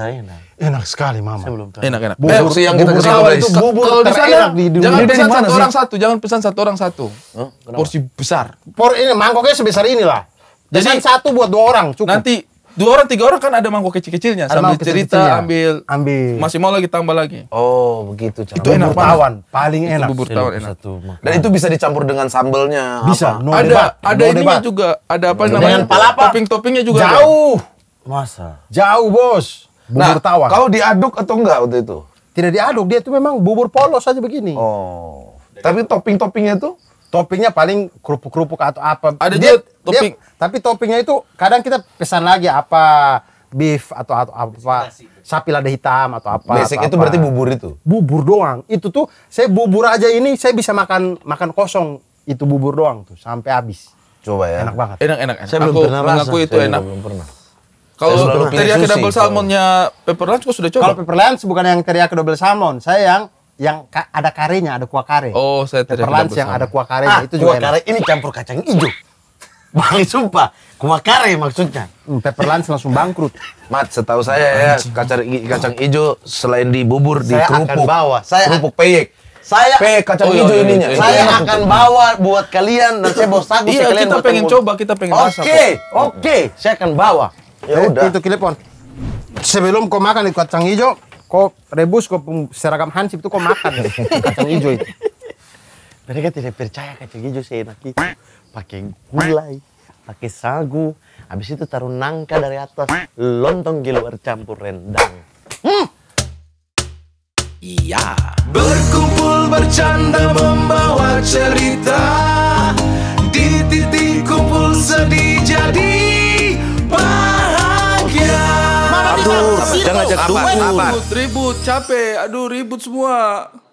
Enak. sekali mama. Enak enak. Bubur eh, bubur yang kita kesini Itu bubur kalau di sana Jangan pesan satu orang satu, jangan pesan satu orang satu. Huh? Oh, Porsi besar. Por ini mangkoknya sebesar inilah. Jadi pesan satu buat dua orang cukup. Nanti dua orang tiga orang kan ada mangkok kecil-kecilnya sambil kecil cerita ambil ambil masih mau lagi tambah lagi oh begitu cara itu enak tawan paling itu enak bubur tawan enak satu, dan itu bisa dicampur dengan sambelnya bisa no ada debat. ada no ininya debat. juga ada apa namanya palapa topping-toppingnya juga jauh ada. masa jauh bos bubur nah, tawan kau diaduk atau enggak waktu itu tidak diaduk dia itu memang bubur polos saja begini oh tapi topping-toppingnya tuh toppingnya paling kerupuk-kerupuk atau apa. Ada dia, juga topping. tapi toppingnya itu kadang kita pesan lagi apa beef atau, atau apa sapi lada hitam atau apa. Basic atau itu apa. berarti bubur itu. Bubur doang. Itu tuh saya bubur aja ini saya bisa makan makan kosong itu bubur doang tuh sampai habis. Coba ya. Enak banget. Enak enak. enak. Saya belum pernah aku itu saya enak. Belum pernah. Kalau teriyaki double salmonnya pepper lunch kok sudah coba? Kalau pepper lunch bukan yang teriyaki double salmon, saya yang yang ka ada karenya, ada kuah kare. Oh, saya tidak Pepperlans yang ada kuah karenya ah, itu juga. Ah, kuah kare ini campur kacang hijau. Bang, sumpah. Kuah kare maksudnya. Hmm, Pepperlans langsung bangkrut. Mat, setahu saya ya kacang kacang hijau selain di bubur di kerupuk. Akan bawa. Saya kerupuk peyek. Saya peyek kacang oh, iya, hijau iya, ininya. Iya, saya iya, akan bawa buat kalian dan saya bawa sagu iya, kalian kita pengen coba, kita pengen rasa. Oke, oke, saya akan bawa. Ya eh, udah. Itu telepon. Sebelum kau makan di kacang hijau, Kok rebus, kok seragam hansip itu kok makan kacang hijau itu. Mereka tidak percaya kacang hijau seenak itu. Pakai gulai, pakai sagu, habis itu taruh nangka dari atas, lontong di luar campur rendang. Hmm. Iya. Berkumpul bercanda membawa cerita di titik kumpul sedih Aduh Ribut, ribut, capek. Aduh, ribut semua.